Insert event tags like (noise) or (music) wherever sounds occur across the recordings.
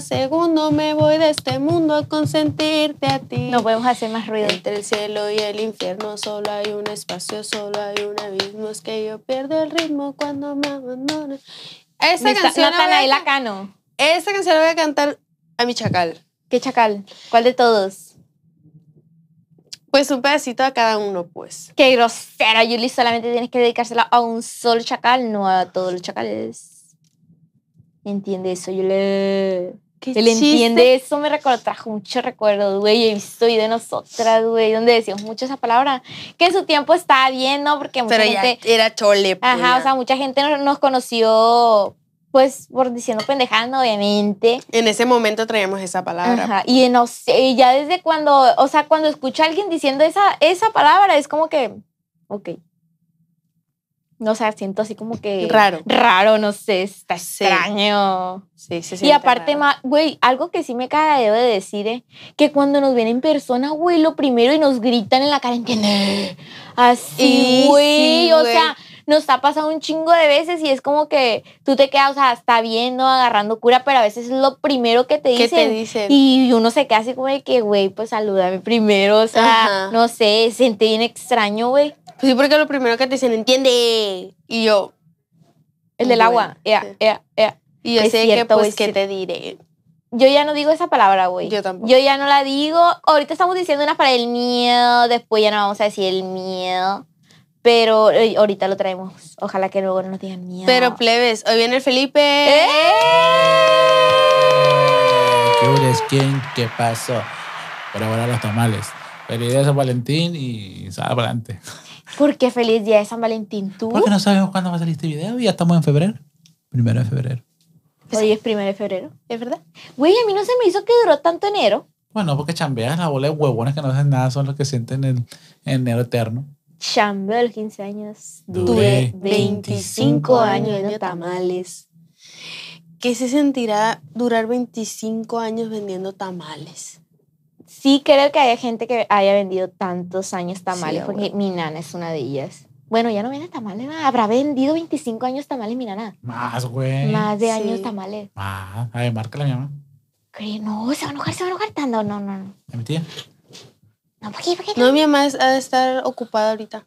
segundo me voy de este mundo a consentirte a ti. No podemos hacer más ruido. Entre el cielo y el infierno solo hay un espacio, solo hay un abismo. Es que yo pierdo el ritmo cuando me abandonas. Esa canción. la voy a cantar a mi chacal. ¿Qué chacal? ¿Cuál de todos? Pues un pedacito a cada uno, pues. Qué grosera, Yuli! Solamente tienes que dedicársela a un solo chacal, no a todos los chacales. Entiende eso, Yuli él entiende eso, me recuerdo, trajo muchos recuerdos, güey. He visto y de nosotras, güey, donde decíamos mucho esa palabra, que en su tiempo estaba bien, ¿no? Porque mucha Pero gente. era chole, pues, Ajá, o sea, mucha gente nos, nos conoció pues por diciendo pendejando, obviamente. En ese momento traíamos esa palabra. Ajá. Y, no sé, ya desde cuando, o sea, cuando escucho a alguien diciendo esa, esa palabra, es como que, ok, no sé, siento así como que... Raro. Raro, no sé, está extraño. Sí, sí, sí. Y aparte, güey, algo que sí me caga de decir eh, que cuando nos ven en persona, güey, lo primero y nos gritan en la cara, ¿entiendes? Así, güey, o sea nos ha pasado un chingo de veces y es como que tú te quedas, o sea, está viendo, agarrando cura, pero a veces es lo primero que te dicen. ¿Qué te dicen? Y uno se queda así como de que, güey, pues salúdame primero, o sea, no sé, sentí bien extraño, güey. Pues sí, porque lo primero que te dicen, entiende. Y yo. El del agua. ya ya ya Y yo es sé que, pues, te diré? Yo ya no digo esa palabra, güey. Yo tampoco. Yo ya no la digo. Ahorita estamos diciendo una para el miedo, después ya no vamos a decir el miedo. Pero ahorita lo traemos. Ojalá que luego no nos digan miedo. Pero plebes, hoy viene el Felipe. ¡Eh! ¿Qué hubo, quién? ¿Qué pasó? Pero ahora los tamales. Feliz día de San Valentín y sal adelante. ¿Por qué feliz día de San Valentín tú? Porque no sabemos cuándo va a salir este video y ya estamos en febrero. Primero de febrero. Hoy es primero de febrero, ¿es verdad? Güey, a mí no se me hizo que duró tanto enero. Bueno, porque chambeas la bola de huevones que no hacen nada, son los que sienten el enero eterno los 15 años, duré 25 años Vendiendo tamales. ¿Qué se sentirá durar 25 años vendiendo tamales? Sí, creo que haya gente que haya vendido tantos años tamales, porque mi nana es una de ellas. Bueno, ya no vende tamales, nada. habrá vendido 25 años tamales mi nana. Más, güey. Más de años tamales. Ah, a ver, márcala mi mamá. No, se va a enojar, se va a enojar tanto. No, no, no. ¿A mi tía? No, mi mamá ha de estar ocupada ahorita.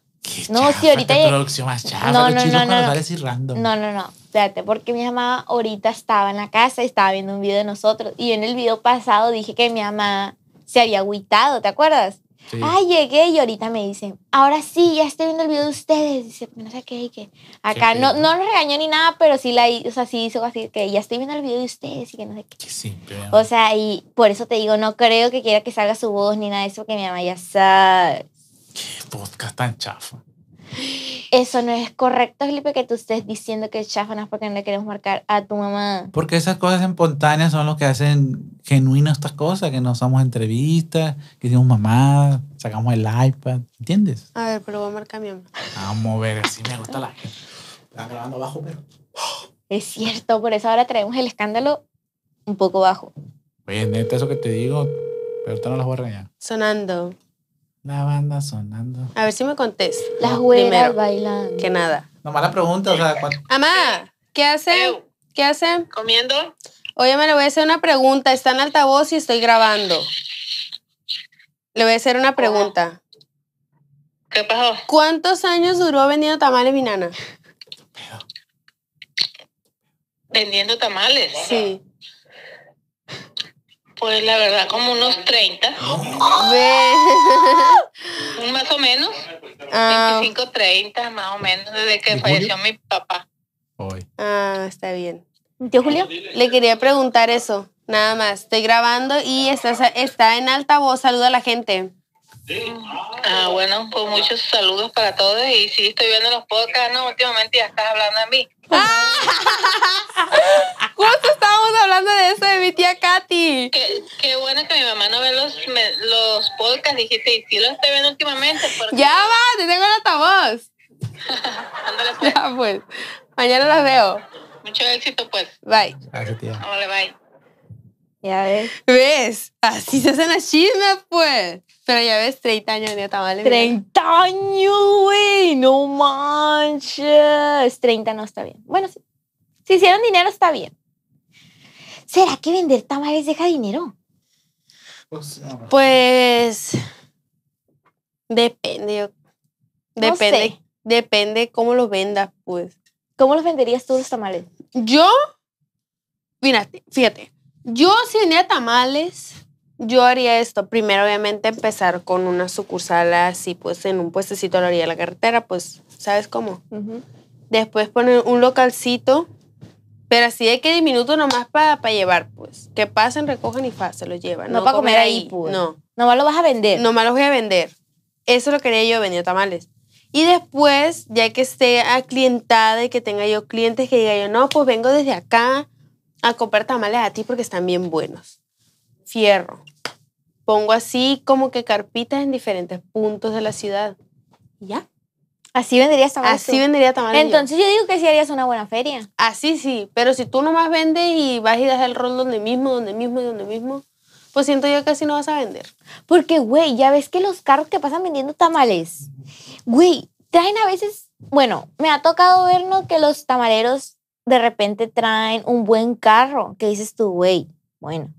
no, sí, ahorita. no, no, no, no, no, no, no. Espérate, porque mi mamá ahorita estaba en la casa y estaba viendo un video de nosotros. Y en el video pasado dije que mi mamá se había agüitado, ¿te acuerdas? Ay, llegué y ahorita me dice, ahora sí, ya estoy viendo el video de ustedes. Dice, no sé qué, y que acá no, no nos regañó ni nada, pero sí la o sea, sí hizo así que ya estoy viendo el video de ustedes y que no sé qué. sí, O sea, y por eso te digo, no creo que quiera que salga su voz ni nada de eso, que mi mamá ya sabe. Qué podcast tan chafa. Eso no es correcto, Felipe, que tú estés diciendo que cháfanas porque no le queremos marcar a tu mamá. Porque esas cosas espontáneas son lo que hacen genuinas estas cosas, que nos damos entrevistas, que hicimos mamá, sacamos el iPad, ¿entiendes? A ver, pero voy a marcar mi mamá. Vamos a ver, así me gusta la gente. Está grabando bajo, pero... Es cierto, por eso ahora traemos el escándalo un poco bajo. Oye, neta, eso que te digo, pero ahorita no las voy a Sonando. La banda sonando. A ver si me contestas. Las güeras bailando. Que nada. Nomás la pregunta, o sea, Amá, ¿qué hacen? ¿Qué hacen? Comiendo. Oye, me le voy a hacer una pregunta. Está en altavoz y estoy grabando. Le voy a hacer una pregunta. ¿Qué pasó? ¿Cuántos años duró vendiendo tamales, mi nana? Vendiendo tamales. Sí. Pues la verdad, como unos 30. más o menos. 25, ah. 30, más o menos, desde que falleció mi papá. Hoy. Ah, está bien. Tío Julio, le quería preguntar eso, nada más. Estoy grabando y está, está en altavoz. Saluda a la gente. Ah, bueno, pues muchos saludos para todos. Y sí, estoy viendo los podcasts, ¿no? Últimamente ya estás hablando a mí. Ah. (laughs) Justo estábamos hablando de eso de mi tía Katy. Qué, bueno que mi mamá no ve los, los podcasts, dijiste, y si los estoy viendo últimamente. Ya va, te tengo el altavoz. (laughs) pues. pues, mañana las veo. Mucho éxito pues. Bye. Gracias tía. Vale, bye. Ya ves. ¿Ves? Así se hacen las chismes, pues. Pero ya ves, 30 años de tamales. 30 años, güey. No manches. 30 no está bien. Bueno, sí. Si hicieron dinero, está bien. ¿Será que vender tamales deja dinero? Pues. pues depende. Depende. Depende cómo los vendas, pues. ¿Cómo los venderías tú los tamales? Yo. Fíjate, fíjate yo si vendía tamales, yo haría esto. Primero, obviamente, empezar con una sucursal así, pues en un puestecito lo haría la carretera, pues, ¿sabes cómo? Después poner un localcito, pero así de que diminuto nomás para llevar, pues. Que pasen, recogen y se lo llevan. No, para comer, ahí, pues. No. Nomás lo vas a vender. Nomás lo voy a vender. Eso lo quería yo, vendiendo tamales. Y después, ya que esté aclientada y que tenga yo clientes que diga yo, no, pues vengo desde acá, a comprar tamales a ti porque están bien buenos. Fierro. Pongo así como que carpitas en diferentes puntos de la ciudad. Ya. Así venderías tamales. Así vendería tamales. Entonces yo. digo que sí harías una buena feria. Así sí, pero si tú nomás vendes y vas y das el rol donde mismo, donde mismo y donde mismo, pues siento yo que así no vas a vender. Porque, güey, ya ves que los carros que pasan vendiendo tamales, güey, traen a veces, bueno, me ha tocado vernos que los tamaleros de repente traen un buen carro, que dices tú, güey, bueno.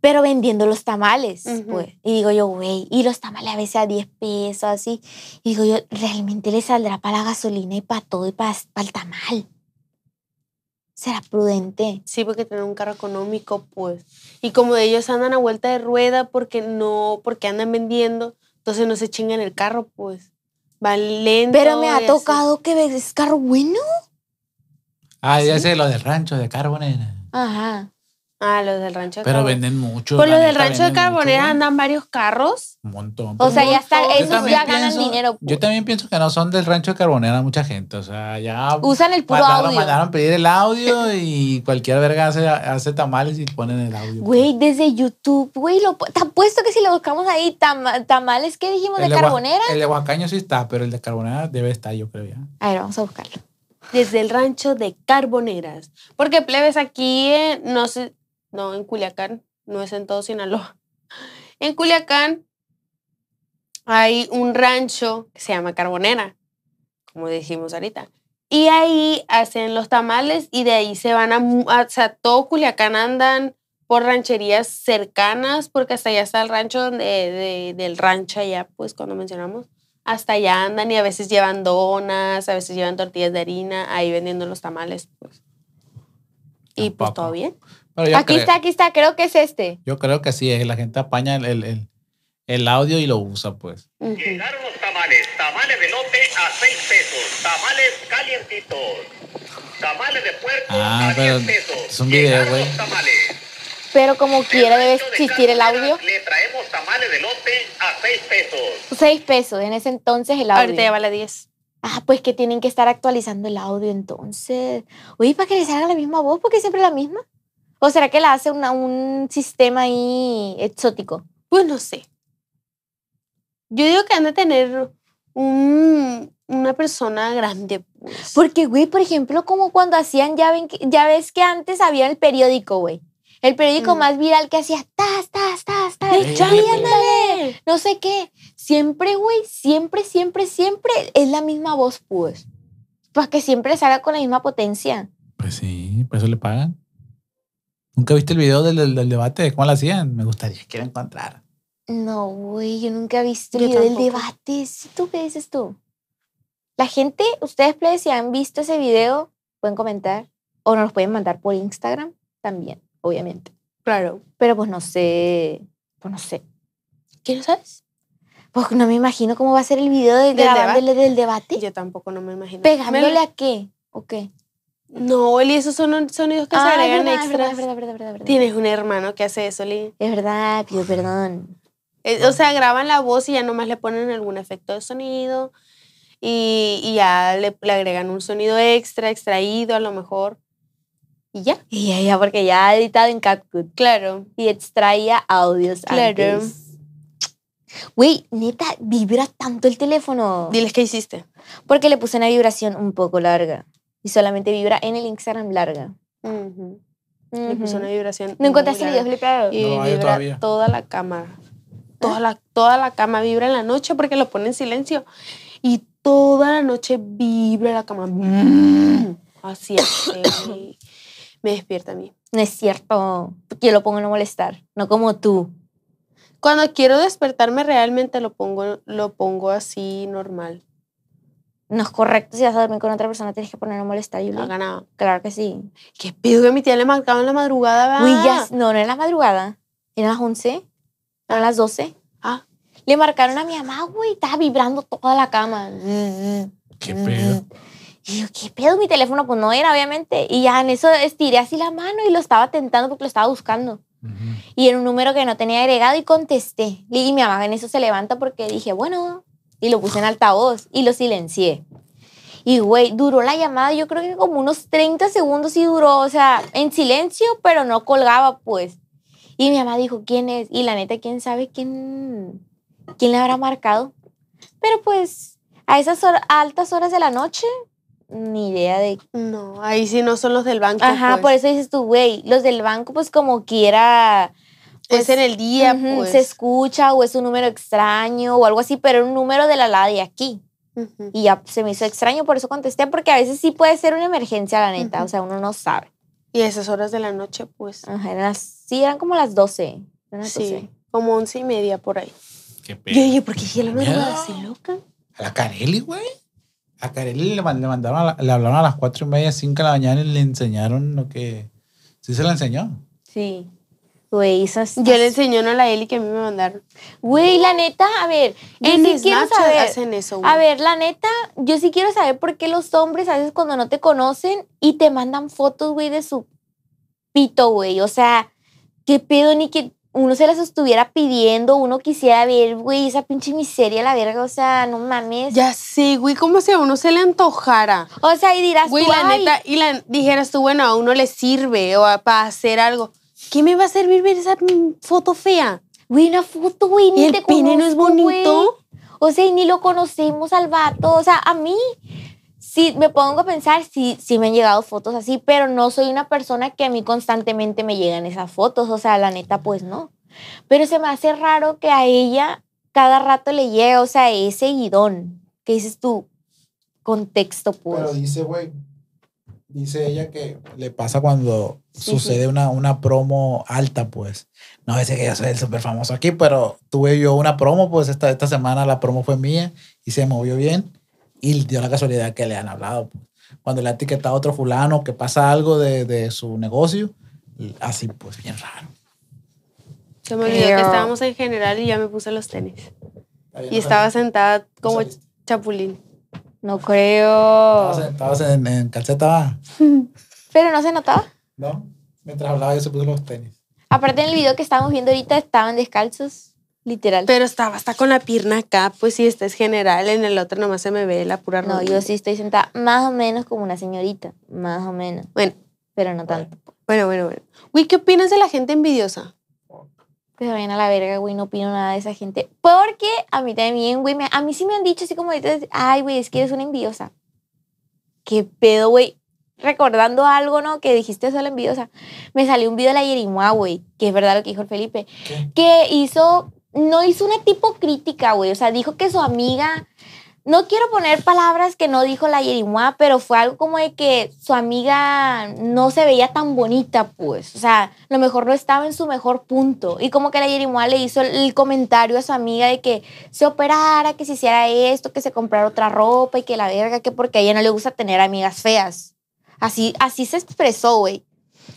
Pero vendiendo los tamales, pues. Y digo yo, güey, y los tamales a veces a 10 pesos, así. Y digo yo, ¿realmente le saldrá para la gasolina y para todo y para, el tamal? será prudente. Sí, porque tener un carro económico, pues. Y como ellos andan a vuelta de rueda porque no, porque andan vendiendo, entonces no se chingan el carro, pues. Van lento. Pero me ha tocado que ves carro bueno. Ah, ya sé, lo del rancho de Carbonera. Ajá. Ah, los del rancho de Pero venden mucho. Por los del rancho de Carbonera andan varios carros. Un montón. O sea, ya están, esos ya ganan dinero. Yo también pienso que no son del rancho de Carbonera mucha gente. O sea, ya Usan el puro mandaron, audio. mandaron pedir el audio y cualquier verga hace, tamales y ponen el audio. Pues. Güey, desde YouTube, güey, lo te que si lo buscamos ahí, tamales, ¿qué dijimos? ¿De carbonera? el de Huacaño sí está, pero el de Carbonera debe estar, yo creo ya. A ver, vamos a buscarlo desde el rancho de Carboneras. Porque plebes aquí, no sé, no, en Culiacán, no es en todo Sinaloa. (laughs) En Culiacán hay un rancho que se llama Carbonera, como dijimos ahorita. Y ahí hacen los tamales y de ahí se van a, o sea, todo Culiacán andan por rancherías cercanas, porque hasta allá está el rancho del rancho allá, pues cuando mencionamos hasta allá andan y a veces llevan donas, a veces llevan tortillas de harina, ahí vendiendo los tamales, pues. Y pues todo bien. Aquí está, aquí está, creo que es este. Yo creo que sí, la gente apaña el, el, el, audio y lo usa, pues. Llegaron los tamales, tamales de lote a 6 pesos, tamales calientitos, tamales de puerco ah, a 10 pesos. Es un video, güey. Pero como quiera debe existir el audio. Le traemos tamales de lote 6 pesos. 6 pesos, en ese entonces el audio. Ahorita ya vale 10. Ah, pues que tienen que estar actualizando el audio entonces. Oye, para que les haga la misma voz, porque siempre la misma. ¿O será que la hace una, un sistema ahí exótico? Pues no sé. Yo digo que han de tener un, una persona grande. Pues. Porque, güey, por ejemplo, como cuando hacían, ya, ven, ya ves que antes había el periódico, güey. El periódico mm. más viral que hacía, tas, tas, tas, tas. (laughs) No sé qué. Siempre, güey, siempre, siempre, siempre es la misma voz, pues. Pues que siempre salga con la misma potencia. Pues sí, por eso le pagan. ¿Nunca viste el video del, debate de cómo lo hacían? Me gustaría, quiero encontrar. No, güey, yo nunca he visto el video del debate. ¿Tú qué dices tú? La gente, ustedes, si han visto ese video, pueden comentar o nos los pueden mandar por Instagram también, obviamente. Claro. Pero pues no sé, pues no sé. ¿Qué no sabes? Pues no me imagino cómo va a ser el video de ¿Del debate? del debate. Yo tampoco no me imagino. ¿Pegándole a qué? ¿O qué? No, Eli, esos son sonidos que se ah, agregan extras. Es verdad, es verdad, Tienes un hermano que hace eso, Eli. Es verdad, pido perdón. Eh, o sea, graban la voz y ya nomás le ponen algún efecto de sonido y, ya le, agregan un sonido extra, extraído a lo mejor. Y ya. Y ya, porque ya ha editado en CapCut. Claro. Y extraía audios. Claro. Güey, neta, vibra tanto el teléfono. Diles qué hiciste. Porque le puse una vibración un poco larga. Y solamente vibra en el Instagram larga. Le puse una vibración. ¿No encontraste el video Y vibra toda la cama Toda la, toda la cama vibra en la noche porque lo pone en silencio. Y toda la noche vibra la cama. Mm. Así es. me despierta a mí. No es cierto. Yo lo pongo a no molestar. No como tú. Cuando quiero despertarme realmente lo pongo, lo pongo así normal. No es correcto si vas a dormir con otra persona, tienes que poner un y No nada. Claro que sí. ¿Qué pido que mi tía le marcaba en la madrugada? Uy, ya, no, no en la madrugada. a las 11, Era a ah. las 12. Ah. Le marcaron a mi mamá, güey, estaba vibrando toda la cama. Qué pedo. Y yo, ¿qué pedo? Mi teléfono, pues no era, obviamente. Y ya en eso estiré así la mano y lo estaba tentando porque lo estaba buscando. Y era un número que no tenía agregado y contesté. Y mi mamá en eso se levanta porque dije, bueno, y lo puse en altavoz y lo silencié. Y, güey, duró la llamada, yo creo que como unos 30 segundos y duró, o sea, en silencio, pero no colgaba, pues. Y mi mamá dijo, ¿quién es? Y la neta, ¿quién sabe quién, quién le habrá marcado? Pero pues, a esas altas horas de la noche, ni idea de... No, ahí sí no son los del banco. Ajá, pues. por eso dices tú, güey, los del banco pues como quiera... Pues, es en el día, pues. Se escucha o es un número extraño o algo así, pero era un número de la LA de aquí. Y ya se me hizo extraño, por eso contesté, porque a veces sí puede ser una emergencia, la neta, o sea, uno no sabe. Y esas horas de la noche, pues. Ajá, eran sí, eran como las 12. sí, como once y media por ahí. Qué pedo. Yo, yo, ¿por qué la verdad hace loca? A la Carelli, güey. A Kareli le, mandaron le hablaron a las cuatro y media, cinco de la mañana y le enseñaron lo que... ¿Sí se la enseñó? Sí. Güey, esas... Yo le enseñó ¿no? a la Eli que a mí me mandaron. Güey, la neta, a ver, en hacen eso, A ver, la neta, yo sí quiero saber por qué los hombres a veces cuando no te conocen y te mandan fotos, güey, de su pito, güey. O sea, qué pedo, ni qué uno se las estuviera pidiendo, uno quisiera ver, güey, esa pinche miseria, la verga, o sea, no mames. Ya sé, güey, como si a uno se le antojara. O sea, y dirás güey, la neta, y dijeras tú, bueno, a uno le sirve o para hacer algo. ¿Qué me va a servir ver esa foto fea? Güey, una foto, güey, ni ¿Y el pene no es bonito? O sea, y ni lo conocemos al vato, o sea, a mí Sí, me pongo a pensar, si me han llegado fotos así, pero no soy una persona que a mí constantemente me llegan esas fotos, o sea, la neta, pues no. Pero se me hace raro que a ella cada rato le llegue, o sea, ese guidón que dices tú, contexto, pues. Pero dice, güey, dice ella que le pasa cuando sucede Una, una promo alta, pues. No sé que ya soy el súper famoso aquí, pero tuve yo una promo, pues esta, esta semana la promo fue mía y se movió bien y dio la casualidad que le han hablado. Pues. Cuando le ha etiquetado a otro fulano que pasa algo de, de su negocio, así pues bien raro. Se me olvidó que estábamos en general y ya me puse los tenis. Y estaba sentada como chapulín. No creo. Estabas en, en, calceta. (laughs) Pero no se notaba. No, mientras hablaba yo se puso los tenis. Aparte en el video que estábamos viendo ahorita estaban descalzos. Literal. Pero estaba hasta con la pierna acá, pues sí, esta es general, en el otro nomás se me ve la pura rodilla. No, yo sí estoy sentada más o menos como una señorita, más o menos. Bueno. Pero no tanto. Bueno, bueno, bueno. Güey, ¿qué opinas de la gente envidiosa? Pues vayan a la verga, güey, no opino nada de esa gente. Porque a mí también, güey, a mí sí me han dicho así como, ay, güey, es que eres una envidiosa. ¿Qué pedo, güey? recordando algo, ¿no? Que dijiste solo envidiosa. Me salió un video de la Yerimua, güey, que es verdad lo que dijo el Felipe, que hizo no hizo una tipo crítica, güey. O sea, dijo que su amiga. No quiero poner palabras que no dijo la Yerimua, pero fue algo como de que su amiga no se veía tan bonita, pues. O sea, a lo mejor no estaba en su mejor punto. Y como que la Yerimua le hizo el comentario a su amiga de que se operara, que se hiciera esto, que se comprara otra ropa y que la verga, que porque a ella no le gusta tener amigas feas. Así, así se expresó, güey.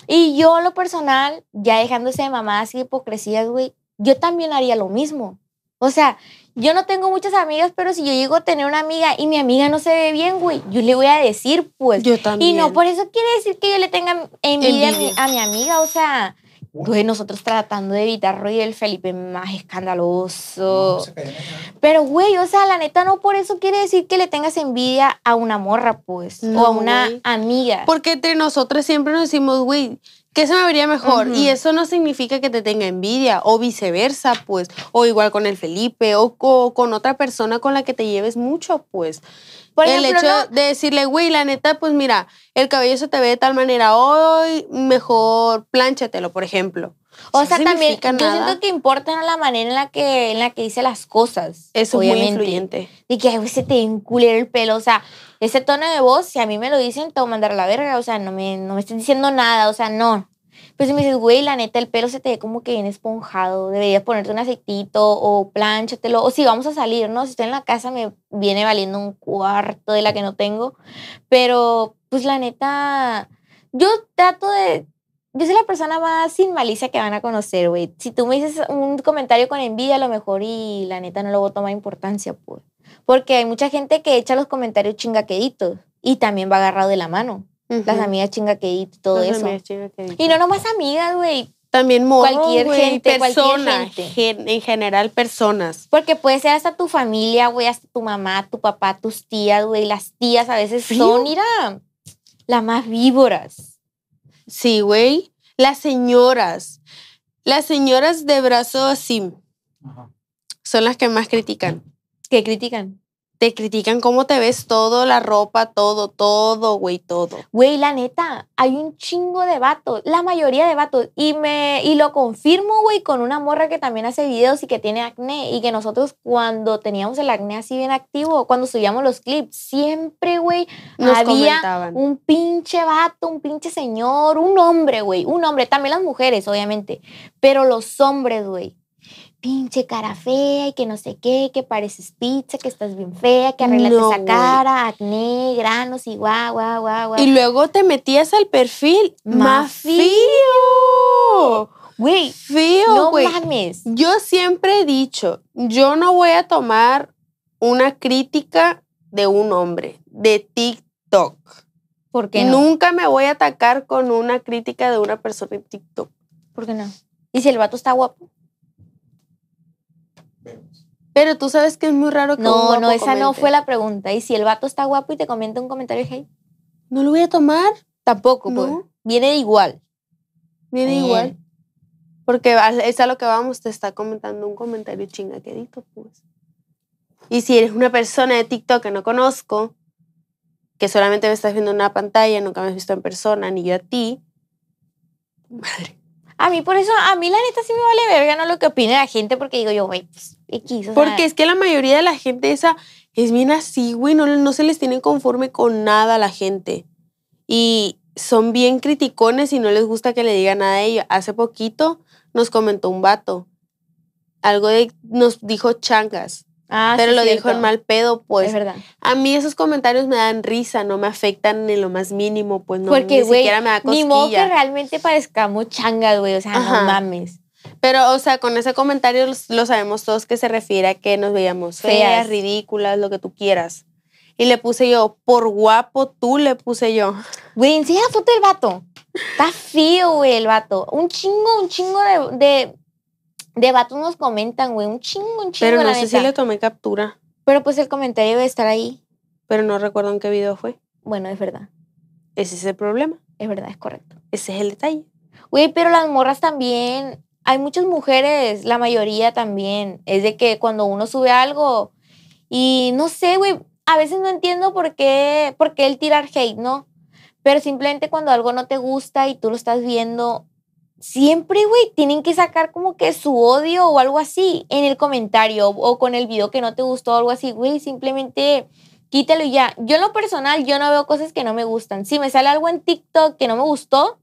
Y yo, lo personal, ya dejándose de mamadas y hipocresías, güey, yo también haría lo mismo. O sea, yo no tengo muchas amigas, pero si yo llego a tener una amiga y mi amiga no se ve bien, güey, yo le voy a decir, pues. Yo también. Y no por eso quiere decir que yo le tenga envidia, A, mi, amiga, o sea. Güey, nosotros tratando de evitar y el Felipe más escandaloso. pero, güey, o sea, la neta no por eso quiere decir que le tengas envidia a una morra, pues, o a una amiga. Porque entre nosotros siempre nos decimos, güey, que se me vería mejor? Y eso no significa que te tenga envidia o viceversa, pues, o igual con el Felipe o, con otra persona con la que te lleves mucho, pues. Por el hecho de decirle, güey, la neta, pues mira, el cabello se te ve de tal manera hoy, mejor plánchatelo, por ejemplo. O sea, también yo siento que importa la manera en la que en la que dice las cosas. Eso obviamente. es muy influyente. Y que, se te enculera el pelo. O sea, ese tono de voz, si a mí me lo dicen, te voy a mandar a la verga. O sea, no me, no me estás diciendo nada. O sea, no. pues si me dices, güey, la neta, el pelo se te ve como que bien esponjado. Deberías ponerte un aceitito o planchatelo. O si vamos a salir, ¿no? Si estoy en la casa, me viene valiendo un cuarto de la que no tengo. Pero, pues, la neta, yo trato de yo soy la persona más sin malicia que van a conocer, güey. Si tú me dices un comentario con envidia, a lo mejor y la neta no lo toma importancia, pues. Porque hay mucha gente que echa los comentarios chingaqueditos y también va agarrado de la mano. Las amigas chingaqueditos, todo eso. Y no nomás amigas, güey. También cualquier gente, persona, cualquier gente. en general personas. Porque puede ser hasta tu familia, güey, hasta tu mamá, tu papá, tus tías, güey. Las tías a veces son, mira, las más víboras Sí, güey. Las señoras. Las señoras de brazo así son las que más critican. ¿Qué critican? te critican cómo te ves todo, la ropa, todo, todo, güey, todo. Güey, la neta, hay un chingo de vatos, la mayoría de vatos. Y, me, y lo confirmo, güey, con una morra que también hace videos y que tiene acné. Y que nosotros cuando teníamos el acné así bien activo, cuando subíamos los clips, siempre, güey, había un pinche vato, un pinche señor, un hombre, güey, un hombre. También las mujeres, obviamente. Pero los hombres, güey pinche cara fea y que no sé qué, que pareces pizza, que estás bien fea, que arreglaste esa cara, acné, granos y guau, guau, guau, guau. Y luego te metías al perfil más, fío. Güey, fío, no mames. Yo siempre he dicho, yo no voy a tomar una crítica de un hombre, de TikTok. ¿Por qué no? Nunca me voy a atacar con una crítica de una persona en TikTok. ¿Por qué no? ¿Y si el vato está guapo? Pero tú sabes que es muy raro que No, no, esa no fue la pregunta. ¿Y si el vato está guapo y te comenta un comentario hey? No lo voy a tomar. Tampoco, pues. Viene igual. Viene igual. Porque es a lo que vamos, te está comentando un comentario chingaquedito, pues. Y si eres una persona de TikTok que no conozco, que solamente me estás viendo en una pantalla, nunca me has visto en persona, ni yo a ti, madre. A mí por eso, a mí la neta sí me vale verga, no lo que opine la gente, porque digo yo, güey, pues, porque es que la mayoría de la gente esa es bien así, güey, no, se les tiene conforme con nada a la gente. Y son bien criticones y no les gusta que le digan nada a ellos. Hace poquito nos comentó un vato, algo de, nos dijo changas. Ah, pero lo dijo en mal pedo, pues. verdad. A mí esos comentarios me dan risa, no me afectan en lo más mínimo, pues no. Porque, ni siquiera me da cosquilla. Ni modo que realmente parezcamos changas, güey, o sea, no mames. Pero, o sea, con ese comentario lo sabemos todos que se refiere a que nos veíamos feas, ridículas, lo que tú quieras. Y le puse yo, por guapo tú le puse yo. Güey, enseña la foto del vato. Está feo, güey, el vato. Un chingo, un chingo de, de, de vatos nos comentan, güey. Un chingo, un chingo. Pero no sé si le tomé captura. Pero pues el comentario debe estar ahí. Pero no recuerdo en qué video fue. Bueno, es verdad. Ese es el problema. Es verdad, es correcto. Ese es el detalle. Güey, pero las morras también hay muchas mujeres, la mayoría también, es de que cuando uno sube algo y no sé, güey, a veces no entiendo por qué, por qué el tirar hate, ¿no? Pero simplemente cuando algo no te gusta y tú lo estás viendo, siempre, güey, tienen que sacar como que su odio o algo así en el comentario o con el video que no te gustó o algo así, güey, simplemente quítalo y ya. Yo en lo personal, yo no veo cosas que no me gustan. Si me sale algo en TikTok que no me gustó,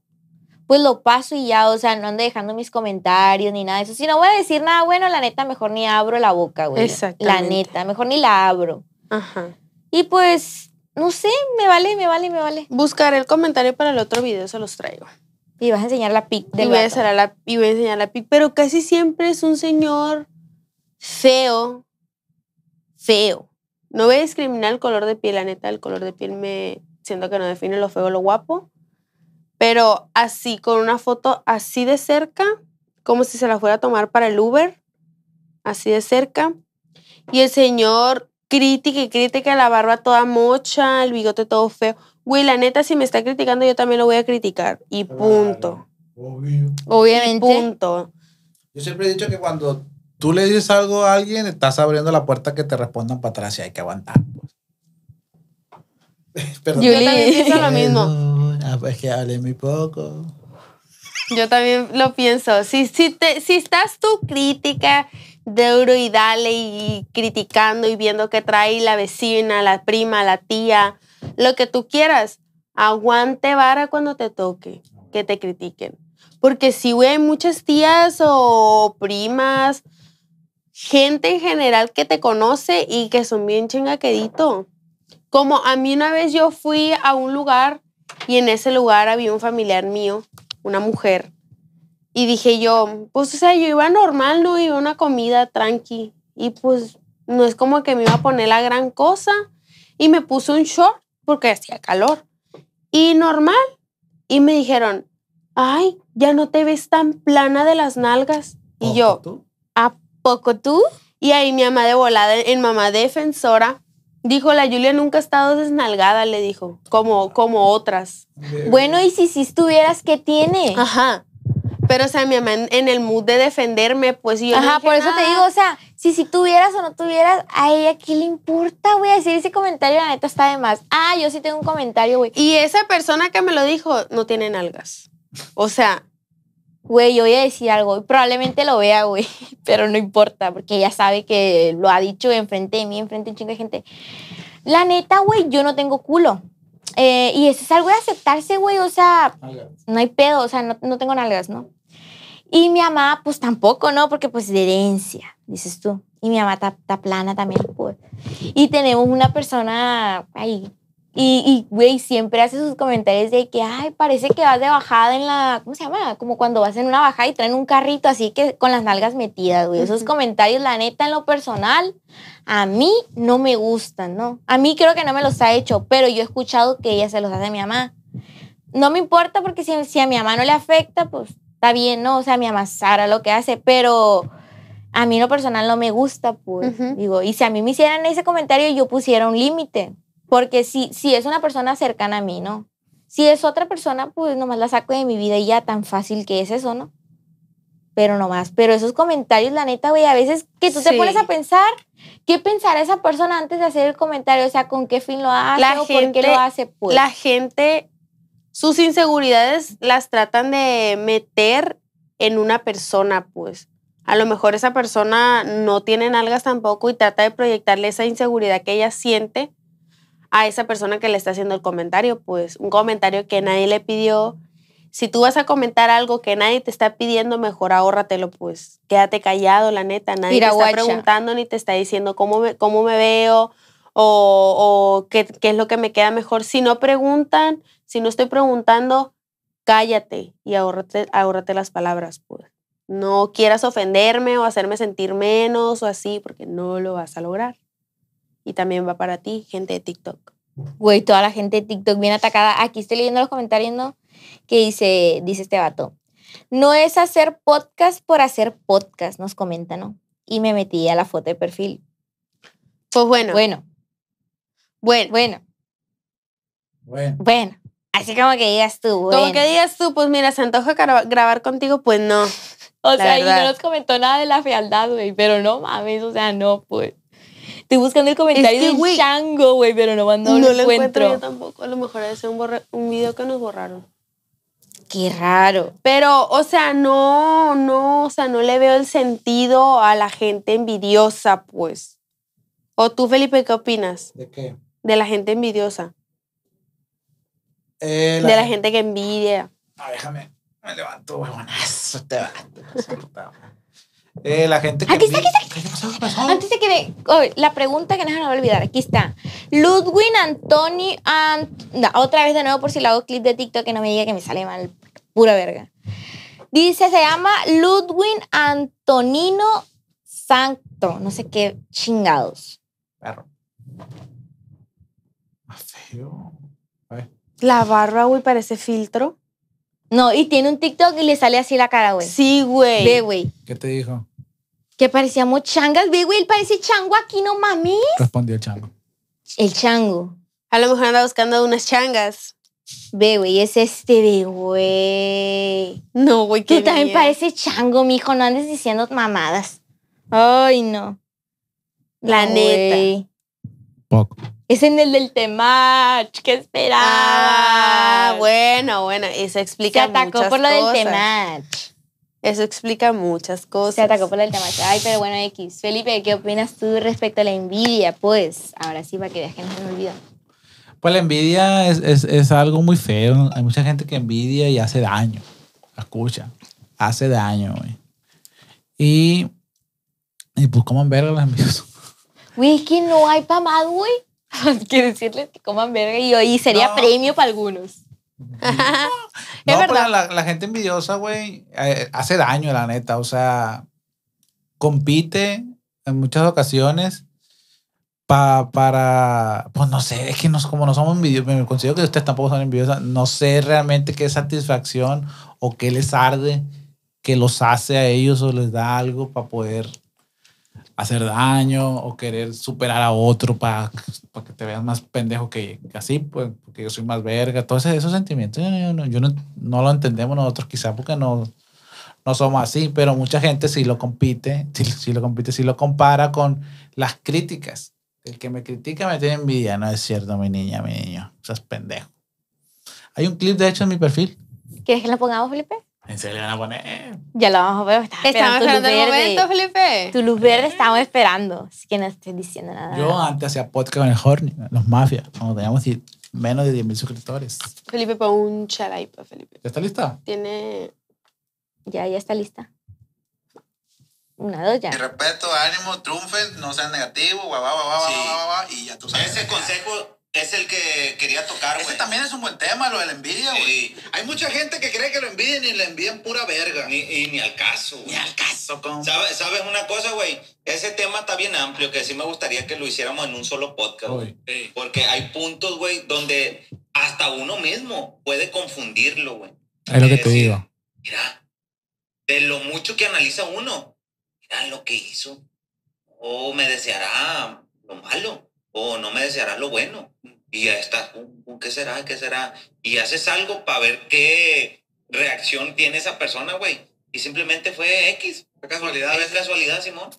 pues lo paso y ya, o sea, no ando dejando mis comentarios ni nada de eso. Si no voy a decir nada bueno, la neta, mejor ni abro la boca, güey. La neta, mejor ni la abro. Ajá. Y pues, no sé, me vale, me vale, me vale. Buscaré el comentario para el otro video, se los traigo. Y vas a enseñar la pic del y voy a la Y voy a enseñar la pic, pero casi siempre es un señor feo, feo. No voy a discriminar el color de piel, la neta, el color de piel me siento que no define lo feo, o lo guapo pero así, con una foto así de cerca, como si se la fuera a tomar para el Uber, así de cerca. Y el señor critica y critica la barba toda mocha, el bigote todo feo. Güey, la neta, si me está criticando, yo también lo voy a criticar. Y punto. obvio. Obviamente. punto. Yo siempre he dicho que cuando tú le dices algo a alguien, estás abriendo la puerta que te respondan para atrás y hay que aguantar. Pues. (laughs) Yo, también lo mismo. Ah, pues que hable muy poco. Yo también lo pienso. Si, si, si estás tú crítica de y dale y criticando y viendo que trae la vecina, la prima, la tía, lo que tú quieras, aguante vara cuando te toque que te critiquen. Porque si hay muchas tías o primas, gente en general que te conoce y que son bien chingaquedito. Como a mí una vez yo fui a un lugar y en ese lugar había un familiar mío, una mujer. Y dije yo, pues o sea, yo iba normal, ¿no? Iba a una comida tranqui. Y pues no es como que me iba a poner la gran cosa. Y me puse un short porque hacía calor. Y normal. Y me dijeron, ay, ya no te ves tan plana de las nalgas. Y yo, ¿a poco tú? Y ahí mi mamá de volada, en mamá defensora, Dijo, la Julia nunca ha estado desnalgada, le dijo, como, como otras. Bueno, y si si estuvieras, ¿qué tiene? Ajá. Pero, o sea, mi mamá en, el mood de defenderme, pues yo. Ajá, por eso te digo, o sea, si si tuvieras o no tuvieras, a ella, ¿qué le importa, voy a Decir ese comentario, la neta, está de más. Ah, yo sí tengo un comentario, güey. Y esa persona que me lo dijo no tiene nalgas. O sea, Güey, yo voy a decir algo. Probablemente lo vea, güey. (laughs) Pero no importa, porque ella sabe que lo ha dicho enfrente de mí, enfrente de un de gente. La neta, güey, yo no tengo culo. Eh, y eso es algo de aceptarse, güey. O sea, no hay pedo. O sea, no, no, tengo nalgas, ¿no? Y mi mamá, pues tampoco, ¿no? Porque pues de herencia, dices tú. Y mi mamá está plana también, Y tenemos una persona ahí y, güey, siempre hace sus comentarios de que, ay, parece que vas de bajada en la, ¿cómo se llama? Como cuando vas en una bajada y traen un carrito así que con las nalgas metidas, güey. Esos comentarios, la neta, en lo personal, a mí no me gustan, ¿no? A mí creo que no me los ha hecho, pero yo he escuchado que ella se los hace a mi mamá. No me importa porque si, a mi mamá no le afecta, pues está bien, ¿no? O sea, mi mamá Sara lo que hace, pero a mí en lo personal no me gusta, pues. Digo, y si a mí me hicieran ese comentario, yo pusiera un límite porque si, si es una persona cercana a mí, ¿no? Si es otra persona, pues nomás la saco de mi vida y ya tan fácil que es eso, ¿no? Pero nomás, pero esos comentarios, la neta, güey, a veces que tú te pones a pensar, ¿qué pensará esa persona antes de hacer el comentario? O sea, ¿con qué fin lo hace o por qué lo hace? Pues? La gente, sus inseguridades las tratan de meter en una persona, pues. A lo mejor esa persona no tiene nalgas tampoco y trata de proyectarle esa inseguridad que ella siente a esa persona que le está haciendo el comentario, pues un comentario que nadie le pidió. Si tú vas a comentar algo que nadie te está pidiendo, mejor ahórratelo, pues quédate callado, la neta. Nadie te está preguntando ni te está diciendo cómo me, cómo me veo o, qué, es lo que me queda mejor. Si no preguntan, si no estoy preguntando, cállate y ahórrate, ahórrate las palabras, pues. No quieras ofenderme o hacerme sentir menos o así, porque no lo vas a lograr y también va para ti, gente de TikTok. Güey, toda la gente de TikTok bien atacada. Aquí estoy leyendo los comentarios, ¿no? Que dice, dice este vato. No es hacer podcast por hacer podcast, nos comenta, ¿no? Y me metí a la foto de perfil. Pues bueno. Bueno. Bueno. Bueno. Bueno. Así como que digas tú, güey. Como que digas tú, pues mira, se antoja grabar contigo, pues no. O sea, y no nos comentó nada de la fealdad, güey, pero no mames, o sea, no, pues. Estoy buscando el comentario es que, güey, pero no no, no lo, encuentro. No lo encuentro yo tampoco. A lo mejor es un, un video que nos borraron. Qué raro. Pero, o sea, no, no, o sea, no le veo el sentido a la gente envidiosa, pues. ¿O tú, Felipe, qué opinas? ¿De qué? De la gente envidiosa. Eh, de la gente que envidia. Ah, déjame. Me levanto, huevonazo. (laughs) Te va. (laughs) Eh, la gente Aquí está, aquí está. Antes de que oh, la pregunta que no se me va a olvidar, aquí está. Ludwin Antoni... otra vez de nuevo por si le hago clip de TikTok que no me diga que me sale mal. Pura verga. Dice, se llama Ludwin Antonino Santo. No sé qué chingados. Perro. Feo. La barba, güey, parece filtro. No, y tiene un TikTok y le sale así la cara, güey. Sí, güey. Ve, güey. ¿Qué te dijo? Que parecíamos changas. Ve, güey, él parece chango aquí, no mami. Respondió el chango. El chango. A lo mejor anda buscando unas changas. Ve, güey, es este, ve, güey. No, güey, qué Tú también parece pareces chango, mijo. No andes diciendo mamadas. Ay, no. La neta. Poco. Es en el del Temach, ¿qué esperaba? Ah, bueno, bueno, eso explica muchas cosas. Se atacó por lo del Temach. Eso explica muchas cosas. Se atacó por lo del Temach. Ay, pero bueno, X. Felipe, ¿qué opinas tú respecto a la envidia? Pues, ahora sí, para que veas que no se me olvida. Pues la envidia es, algo muy feo. Hay mucha gente que envidia y hace daño. Escucha, hace daño, güey. Y, y pues, ¿cómo verga la envidia? Güey, es que no hay para mad güey. (laughs) que decirles que coman verga y hoy sería premio para algunos. (laughs) es verdad. La, gente envidiosa, güey, eh, hace daño, la neta. O sea, compite en muchas ocasiones para, pues no sé, es que como no somos envidiosos, me considero que ustedes tampoco son envidiosos, no sé realmente qué satisfacción o qué les arde que los hace a ellos o les da algo para poder hacer daño o querer superar a otro para, para que te veas más pendejo que, así, pues, porque yo soy más verga. Todos esos sentimientos, yo, no, no, lo entendemos nosotros, quizás porque no, no somos así, pero mucha gente sí lo compite, sí, lo compite, sí lo compara con las críticas. El que me critica me tiene envidia, no es cierto, mi niña, mi niño, pendejo. Hay un clip, de hecho, en mi perfil. ¿Quieres que lo pongamos, Felipe? ¿En serio le van a poner? Ya lo vamos a ver. Estamos esperando, el momento, Felipe. Tu luz verde estamos esperando, así que no estoy diciendo nada. Yo antes hacía podcast con el Horny, los mafias, cuando teníamos menos de 10.000 suscriptores. Felipe, pon un chat ahí para pues, Felipe. ¿Ya está lista? Tiene... Ya, ya está lista. Una, dos, ya. Y respeto, ánimo, triunfen, no sean negativos, guau, guau, guau, guau, guau, y ya tú sabes. Ese consejo es el que quería tocar, güey. Ese también es un buen tema, lo de la envidia, güey. Hay mucha gente que cree que lo envidien y le envíen pura verga. y ni al caso, güey. Ni al caso, con... ¿Sabes, una cosa, güey? Ese tema está bien amplio, que sí me gustaría que lo hiciéramos en un solo podcast, Porque hay puntos, güey, donde hasta uno mismo puede confundirlo, güey. Es lo que te digo. Mira, de lo mucho que analiza uno, mira lo que hizo. O me deseará lo malo o no me deseará lo bueno. Y ya está ¿qué será? ¿Qué será? Y haces algo para ver qué reacción tiene esa persona, güey. Y simplemente fue X. la casualidad. Es casualidad, Simón.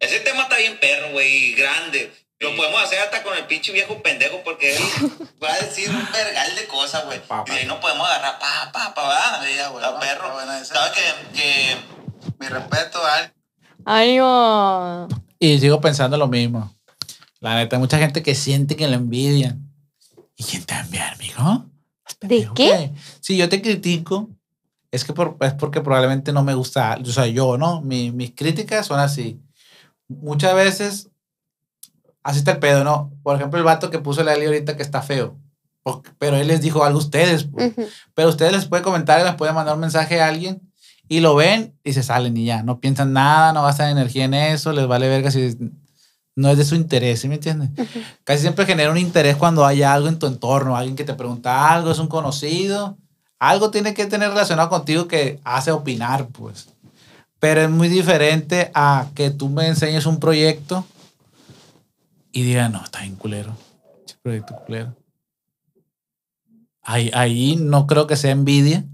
Ese tema está bien perro, güey, grande. Lo podemos hacer hasta con el pinche viejo pendejo porque él (laughs) va a decir un vergal de cosas, güey. Y ahí no podemos agarrar pa, pa, pa, perro. que, que, mi respeto al... Y sigo pensando lo mismo. La neta, mucha gente que siente que la envidian. ¿Y quién te va a amigo? ¿De qué? Si yo te critico, es que por, es porque probablemente no me gusta, o sea, yo, ¿no? mis críticas son así. Muchas veces, así está el pedo, ¿no? Por ejemplo, el vato que puso la ley ahorita que está feo. pero él les dijo algo a ustedes. Pues. Pero ustedes les pueden comentar les pueden mandar un mensaje a alguien y lo ven y se salen y ya. No piensan nada, no gastan energía en eso, les vale verga si no es de su interés, ¿sí me entiendes? Casi siempre genera un interés cuando hay algo en tu entorno, alguien que te pregunta algo, es un conocido, algo tiene que tener relacionado contigo que hace opinar, pues. Pero es muy diferente a que tú me enseñes un proyecto y diga, no, está bien culero, proyecto culero. Ahí, ahí no creo que sea envidia,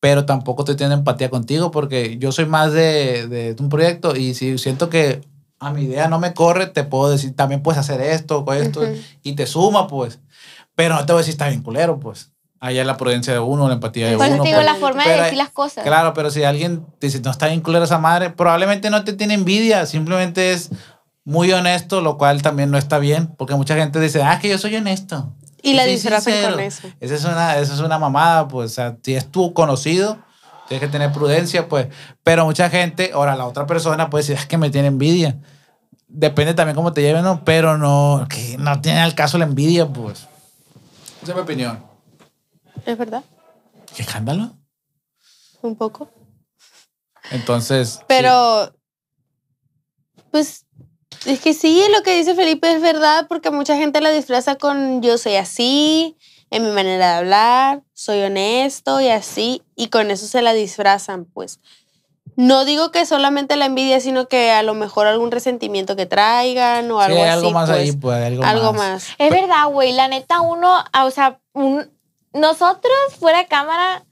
pero tampoco estoy teniendo empatía contigo porque yo soy más de, de un proyecto y si siento que a mi idea no me corre, te puedo decir, también puedes hacer esto, o esto, y te suma, pues. Pero no te voy a decir, está bien culero, pues. Allá es la prudencia de uno, la empatía de uno. digo la forma de decir las cosas. Claro, pero si alguien dice, no está bien culero esa madre, probablemente no te tiene envidia, simplemente es muy honesto, lo cual también no está bien, porque mucha gente dice, ah, que yo soy honesto. Y la disfrazan con eso. Esa es, una, esa es una mamada, pues, o sea, si es tu conocido, Tienes que tener prudencia, pues. Pero mucha gente, ahora la otra persona puede decir, es que me tiene envidia. Depende también cómo te lleven, ¿no? Pero no, que no tiene al caso la envidia, pues. Esa es mi opinión. Es verdad. ¿Qué escándalo? Un poco. Entonces. Pero. Pues es que sí, lo que dice Felipe es verdad, porque mucha gente la disfraza con yo soy así en mi manera de hablar, soy honesto y así, y con eso se la disfrazan, pues. No digo que solamente la envidia, sino que a lo mejor algún resentimiento que traigan o algo, hay algo Más pues. ahí, pues, algo, más. Es verdad, güey. La neta, uno, ah, o sea, nosotros fuera de cámara,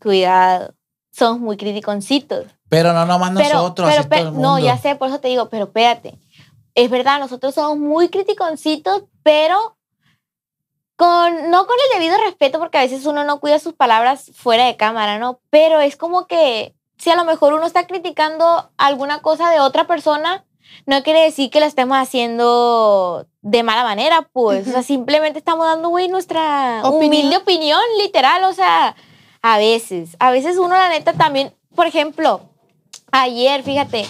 cuidado, somos muy criticoncitos. Pero no nomás más nosotros, No, ya sé, por eso te digo, pero espérate. Es verdad, nosotros somos muy criticoncitos, pero no con el debido respeto, porque a veces uno no cuida sus palabras fuera de cámara, ¿no? Pero es como que si a lo mejor uno está criticando alguna cosa de otra persona, no quiere decir que la estemos haciendo de mala manera, pues. O sea, simplemente estamos dando, güey, nuestra humilde opinión, literal. O sea, a veces, a veces uno, la neta, también, por ejemplo, ayer, fíjate,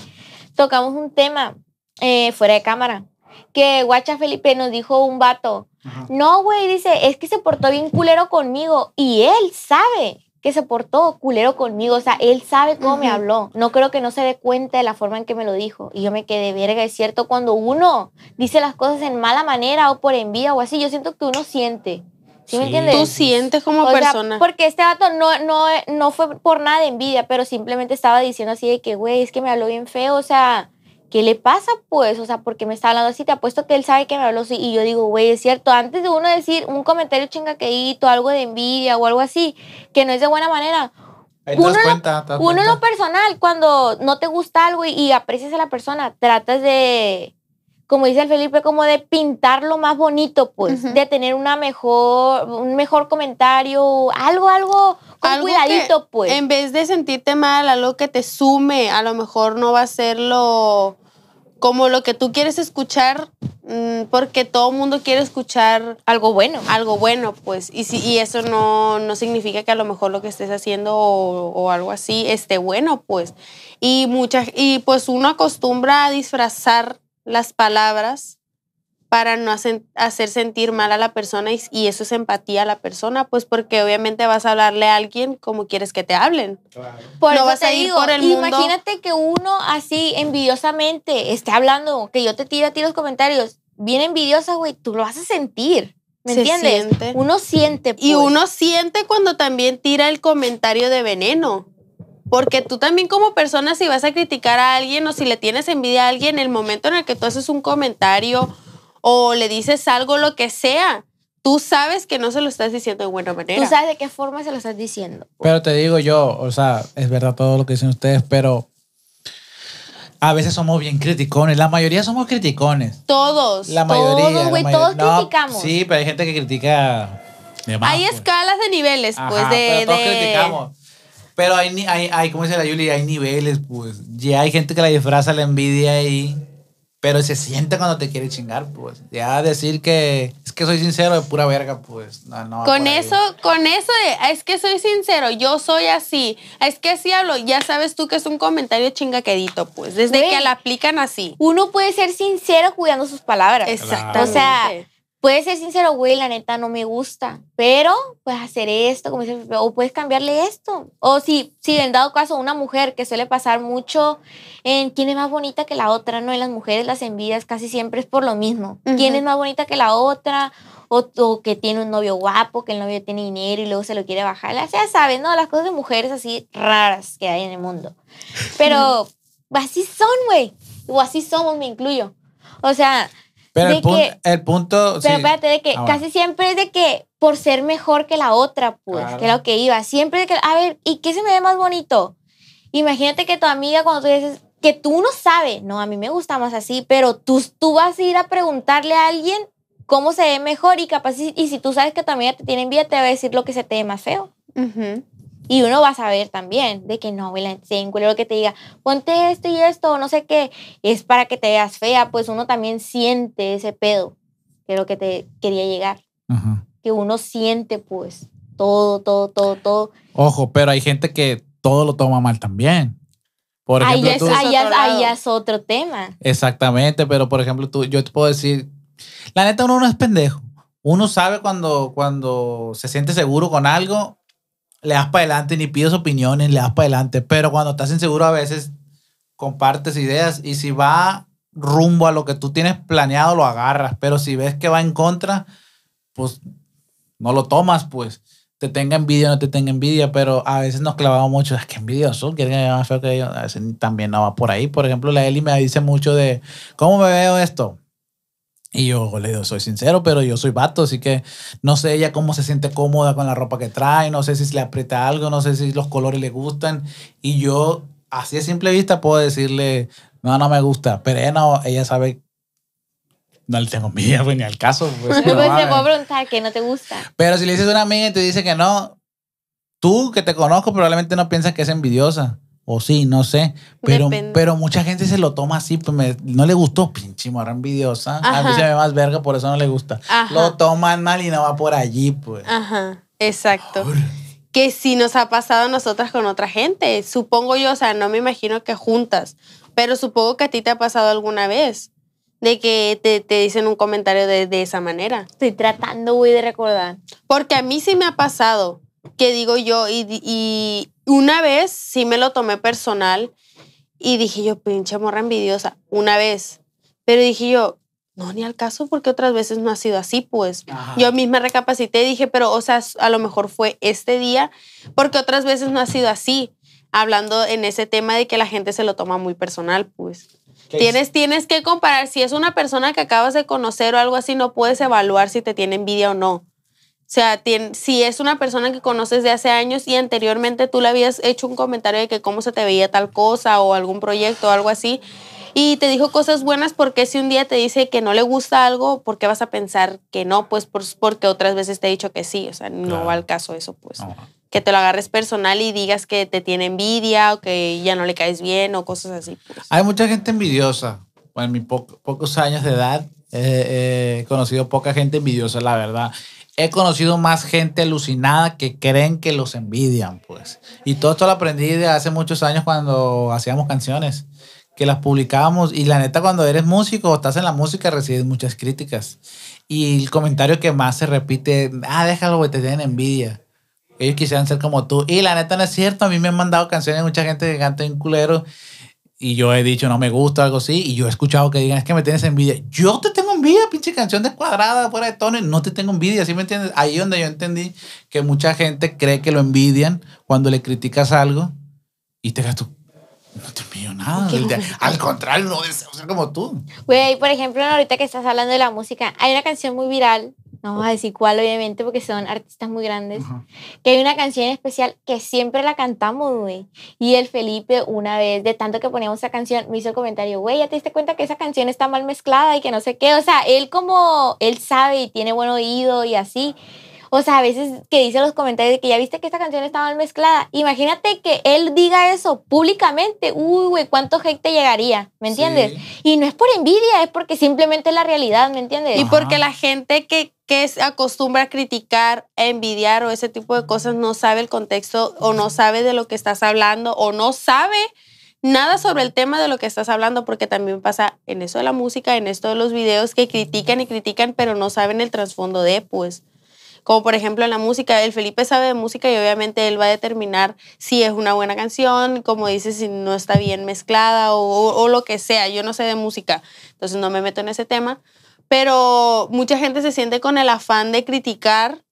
tocamos un tema eh, fuera de cámara que Guacha Felipe nos dijo un vato. No, güey, dice, es que se portó bien culero conmigo y él sabe que se portó culero conmigo, o sea, él sabe cómo me habló. No creo que no se dé cuenta de la forma en que me lo dijo. Y yo me quedé verga, es cierto, cuando uno dice las cosas en mala manera o por envidia o así, yo siento que uno siente. ¿Sí, me entiendes? Tú sientes como persona. porque este vato no, no, no fue por nada de envidia, pero simplemente estaba diciendo así de que, güey, es que me habló bien feo, o sea, ¿qué le pasa pues? O sea, porque me está hablando así? Te apuesto que él sabe que me habló así. Y yo digo, güey, es cierto, antes de uno decir un comentario chingaqueíto, algo de envidia o algo así, que no es de buena manera. uno, cuenta, uno lo personal, cuando no te gusta algo y aprecias a la persona, tratas de como dice el Felipe, como de pintar lo más bonito, pues, de tener una mejor, un mejor comentario, algo, algo con cuidadito, pues. En vez de sentirte mal, algo que te sume, a lo mejor no va a ser lo como lo que tú quieres escuchar, mm, porque todo el mundo quiere escuchar algo bueno. Algo bueno, pues. Y, si, eso no, significa que a lo mejor lo que estés haciendo o, algo así esté bueno, pues. Y, muchas y pues uno acostumbra a disfrazar las palabras para no hacer sentir mal a la persona y, eso es empatía a la persona, pues porque obviamente vas a hablarle a alguien como quieres que te hablen. Por no vas te a ir digo, por el imagínate que uno así envidiosamente esté hablando, que yo te tira a ti los comentarios, bien envidiosa, güey, tú lo vas a sentir. ¿Me entiendes? Uno siente. Y pues. uno siente cuando también tira el comentario de veneno. Porque tú también como persona, si vas a criticar a alguien o si le tienes envidia a alguien, el momento en el que tú haces un comentario o le dices algo, lo que sea, tú sabes que no se lo estás diciendo de buena manera. Tú sabes de qué forma se lo estás diciendo. Pero te digo yo, o sea, es verdad todo lo que dicen ustedes, pero a veces somos bien criticones. La mayoría somos criticones. Todos. La mayoría. Todos, güey, todos criticamos. Sí, pero hay gente que critica. hay pues. escalas de niveles, pues de. Pero todos criticamos. Pero hay, como dice la Yuli? Hay niveles, pues. Ya hay gente que la disfraza la envidia ahí. Pero se siente cuando te quiere chingar, pues. Ya decir que es que soy sincero de pura verga, pues. No, no con eso, con eso de, es que soy sincero, yo soy así. Es que así hablo, ya sabes tú que es un comentario chingaquedito, pues. Desde que la aplican así. Uno puede ser sincero cuidando sus palabras. Exacto. O sea, puedes ser sincero, güey, la neta no me gusta, pero puedes hacer esto, o puedes cambiarle esto. O si, si en dado caso una mujer que suele pasar mucho en quién es más bonita que la otra, ¿no? En las mujeres las envidias casi siempre es por lo mismo. ¿Quién es más bonita que la otra? O, que tiene un novio guapo, que el novio tiene dinero y luego se lo quiere bajar. Ya sabes, ¿no? Las cosas de mujeres así raras que hay en el mundo. (laughs) Pero así son, güey. O así somos, me incluyo. O sea, el, punto, que, el punto. Pero espérate, de que ah, casi siempre es de que por ser mejor que la otra, pues, que lo que iba. Siempre de que, a ver, ¿y qué se me ve más bonito? Imagínate que tu amiga, cuando tú dices, que tú no sabes, no, a mí me gusta más así, pero tú, tú vas a ir a preguntarle a alguien cómo se ve mejor y capaz, y, si tú sabes que tu amiga te tiene envidia, te va a decir lo que se te ve más feo. Y uno va a saber también de que no, Belén, lo lo que te diga, ponte esto y esto, no sé qué, es para que te veas fea, pues uno también siente ese pedo, que es lo que te quería llegar. Ajá. Que uno siente, pues, todo, todo, todo, todo. Ojo, pero hay gente que todo lo toma mal también. Por ejemplo, ahí, es, ahí, es, ahí es otro tema. Exactamente, pero por ejemplo, tú, yo te puedo decir, la neta uno no es pendejo. Uno sabe cuando, cuando se siente seguro con algo le das para adelante, ni pides opiniones, le das para adelante. Pero cuando estás inseguro a veces compartes ideas y si va rumbo a lo que tú tienes planeado, lo agarras. Pero si ves que va en contra, pues no lo tomas, pues te tenga envidia no te tenga envidia, pero a veces nos clavamos mucho, es que envidioso, quieren que más feo que yo, a veces también no va por ahí. Por ejemplo, la Eli me dice mucho de, ¿cómo me veo esto? Y yo le digo, soy sincero, pero yo soy vato, así que no sé ella cómo se siente cómoda con la ropa que trae, no sé si le aprieta algo, no sé si los colores le gustan. Y yo, así a simple vista, puedo decirle, no, no me gusta, pero ella, no, ella sabe no le tengo miedo, pues, ni al caso. Pues, pues, no, a eh. preguntar que no te gusta. Pero si le dices a una amiga y te dice que no, tú que te conozco probablemente no piensas que es envidiosa o sí, no sé. Pero, pero mucha gente se lo toma así, pues no le gustó, pinche morra envidiosa. A mí se me va más verga, por eso no le gusta. Lo toman mal y no va por allí, pues. Ajá, exacto. Que si nos ha pasado a nosotras con otra gente. Supongo yo, o sea, no me imagino que juntas, pero supongo que a ti te ha pasado alguna vez. De que te, dicen un comentario de, esa manera. Estoy tratando, güey, de recordar. Porque a mí sí me ha pasado que digo yo y una vez sí me lo tomé personal y dije yo, pinche morra envidiosa, una vez. Pero dije yo, no, ni al caso, porque otras veces no ha sido así, pues. Yo misma recapacité y dije, pero, o sea, a lo mejor fue este día, porque otras veces no ha sido así. Hablando en ese tema de que la gente se lo toma muy personal, pues. Tienes, tienes que comparar. Si es una persona que acabas de conocer o algo así, no puedes evaluar si te tiene envidia o no. O sea, si es una persona que conoces de hace años y anteriormente tú le habías hecho un comentario de que cómo se te veía tal cosa o algún proyecto o algo así, y te dijo cosas buenas, porque si un día te dice que no le gusta algo, ¿por qué vas a pensar que no? Pues porque otras veces te he dicho que sí, o sea, no va al caso eso, pues. Que te lo agarres personal y digas que te tiene envidia o que ya no le caes bien o cosas así. Pues. Hay mucha gente envidiosa. Bueno, en mis pocos años de edad eh, eh, he conocido poca gente envidiosa, la verdad he conocido más gente alucinada que creen que los envidian, pues. Y todo esto lo aprendí de hace muchos años cuando hacíamos canciones, que las publicábamos. Y la neta, cuando eres músico o estás en la música, recibes muchas críticas. Y el comentario que más se repite, ah, déjalo, güey, te tienen envidia. Ellos quisieran ser como tú. Y la neta no es cierto, a mí me han mandado canciones mucha gente que canta en culero y yo he dicho no me gusta algo así, y yo he escuchado que digan es que me tienes envidia. Yo te tengo envidia, pinche canción descuadrada, fuera de tono, no te tengo envidia, ¿sí me entiendes? Ahí es donde yo entendí que mucha gente cree que lo envidian cuando le criticas algo y te das tú. No te envidio nada. al contrario, no deseo ser como tú. Güey, por ejemplo, ahorita que estás hablando de la música, hay una canción muy viral no vamos a decir cuál obviamente porque son artistas muy grandes, que hay una canción especial que siempre la cantamos, güey. Y el Felipe una vez, de tanto que poníamos esa canción, me hizo el comentario, güey, ya te diste cuenta que esa canción está mal mezclada y que no sé qué, o sea, él como, él sabe y tiene buen oído y así. O sea, a veces que dice los comentarios de que ya viste que esta canción está mal mezclada. Imagínate que él diga eso públicamente. Uy, güey, cuánto hate te llegaría, ¿me entiendes? Y no es por envidia, es porque simplemente es la realidad, ¿me entiendes? Y porque la gente que que se acostumbra a criticar, a envidiar o ese tipo de cosas, no sabe el contexto o no sabe de lo que estás hablando o no sabe nada sobre el tema de lo que estás hablando, porque también pasa en eso de la música, en esto de los videos que critican y critican, pero no saben el trasfondo de, pues como por ejemplo en la música, el Felipe sabe de música y obviamente él va a determinar si es una buena canción, como dice, si no está bien mezclada o, lo que sea. Yo no sé de música, entonces no me meto en ese tema, pero mucha gente se siente con el afán de criticar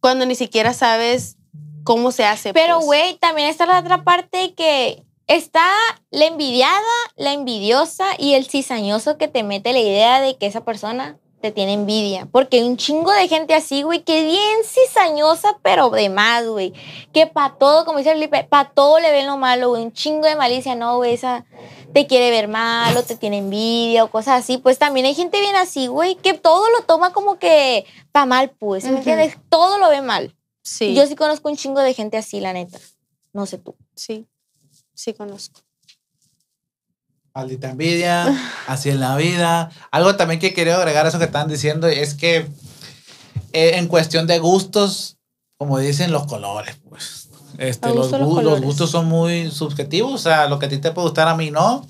cuando ni siquiera sabes cómo se hace. Pero, pues. güey, también está la otra parte que está la envidiada, la envidiosa y el cizañoso que te mete la idea de que esa persona te tiene envidia. Porque un chingo de gente así, güey, que bien cizañosa, pero de más, güey. Que para todo, como dice Felipe, para todo le ven lo malo, güey. Un chingo de malicia, no, güey, esa te quiere ver mal o te tiene envidia o cosas así. Pues también hay gente bien así, güey, que todo lo toma como que para mal, pues. Todo lo ve mal. Sí. Yo sí conozco un chingo de gente así, la neta. No sé tú. Sí, sí conozco maldita envidia, así en la vida. Algo también que quería agregar a eso que están diciendo es que eh, en cuestión de gustos, como dicen, los colores, pues. Este, los, gustos son muy subjetivos, o sea, lo que a ti te puede gustar a mí no.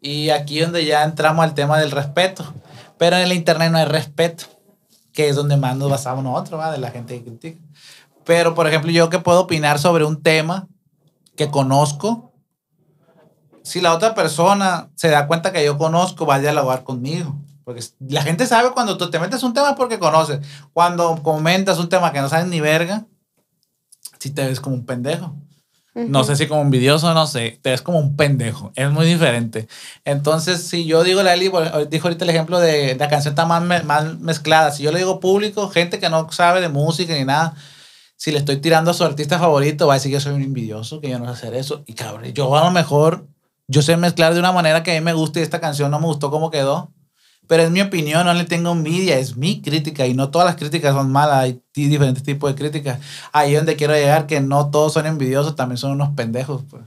Y aquí donde ya entramos al tema del respeto. Pero en el internet no hay respeto, que es donde más nos basamos nosotros, ¿va? de la gente que critica. Pero, por ejemplo, yo que puedo opinar sobre un tema que conozco, si la otra persona se da cuenta que yo conozco, va a dialogar conmigo. Porque la gente sabe cuando tú te metes un tema porque conoces. Cuando comentas un tema que no sabes ni verga, si te ves como un pendejo. No sé si como envidioso, no sé. Te ves como un pendejo. Es muy diferente. Entonces, si yo digo, la Eli dijo ahorita el ejemplo de la canción está más, mezclada. Si yo le digo público, gente que no sabe de música ni nada, si le estoy tirando a su artista favorito, va a decir que soy un envidioso, que yo no sé hacer eso. Y cabrón, yo a lo mejor yo sé mezclar de una manera que a mí me gusta y esta canción no me gustó como quedó. Pero es mi opinión, no le tengo envidia, es mi crítica y no todas las críticas son malas, hay diferentes tipos de críticas. Ahí es donde quiero llegar, que no todos son envidiosos, también son unos pendejos. Pues.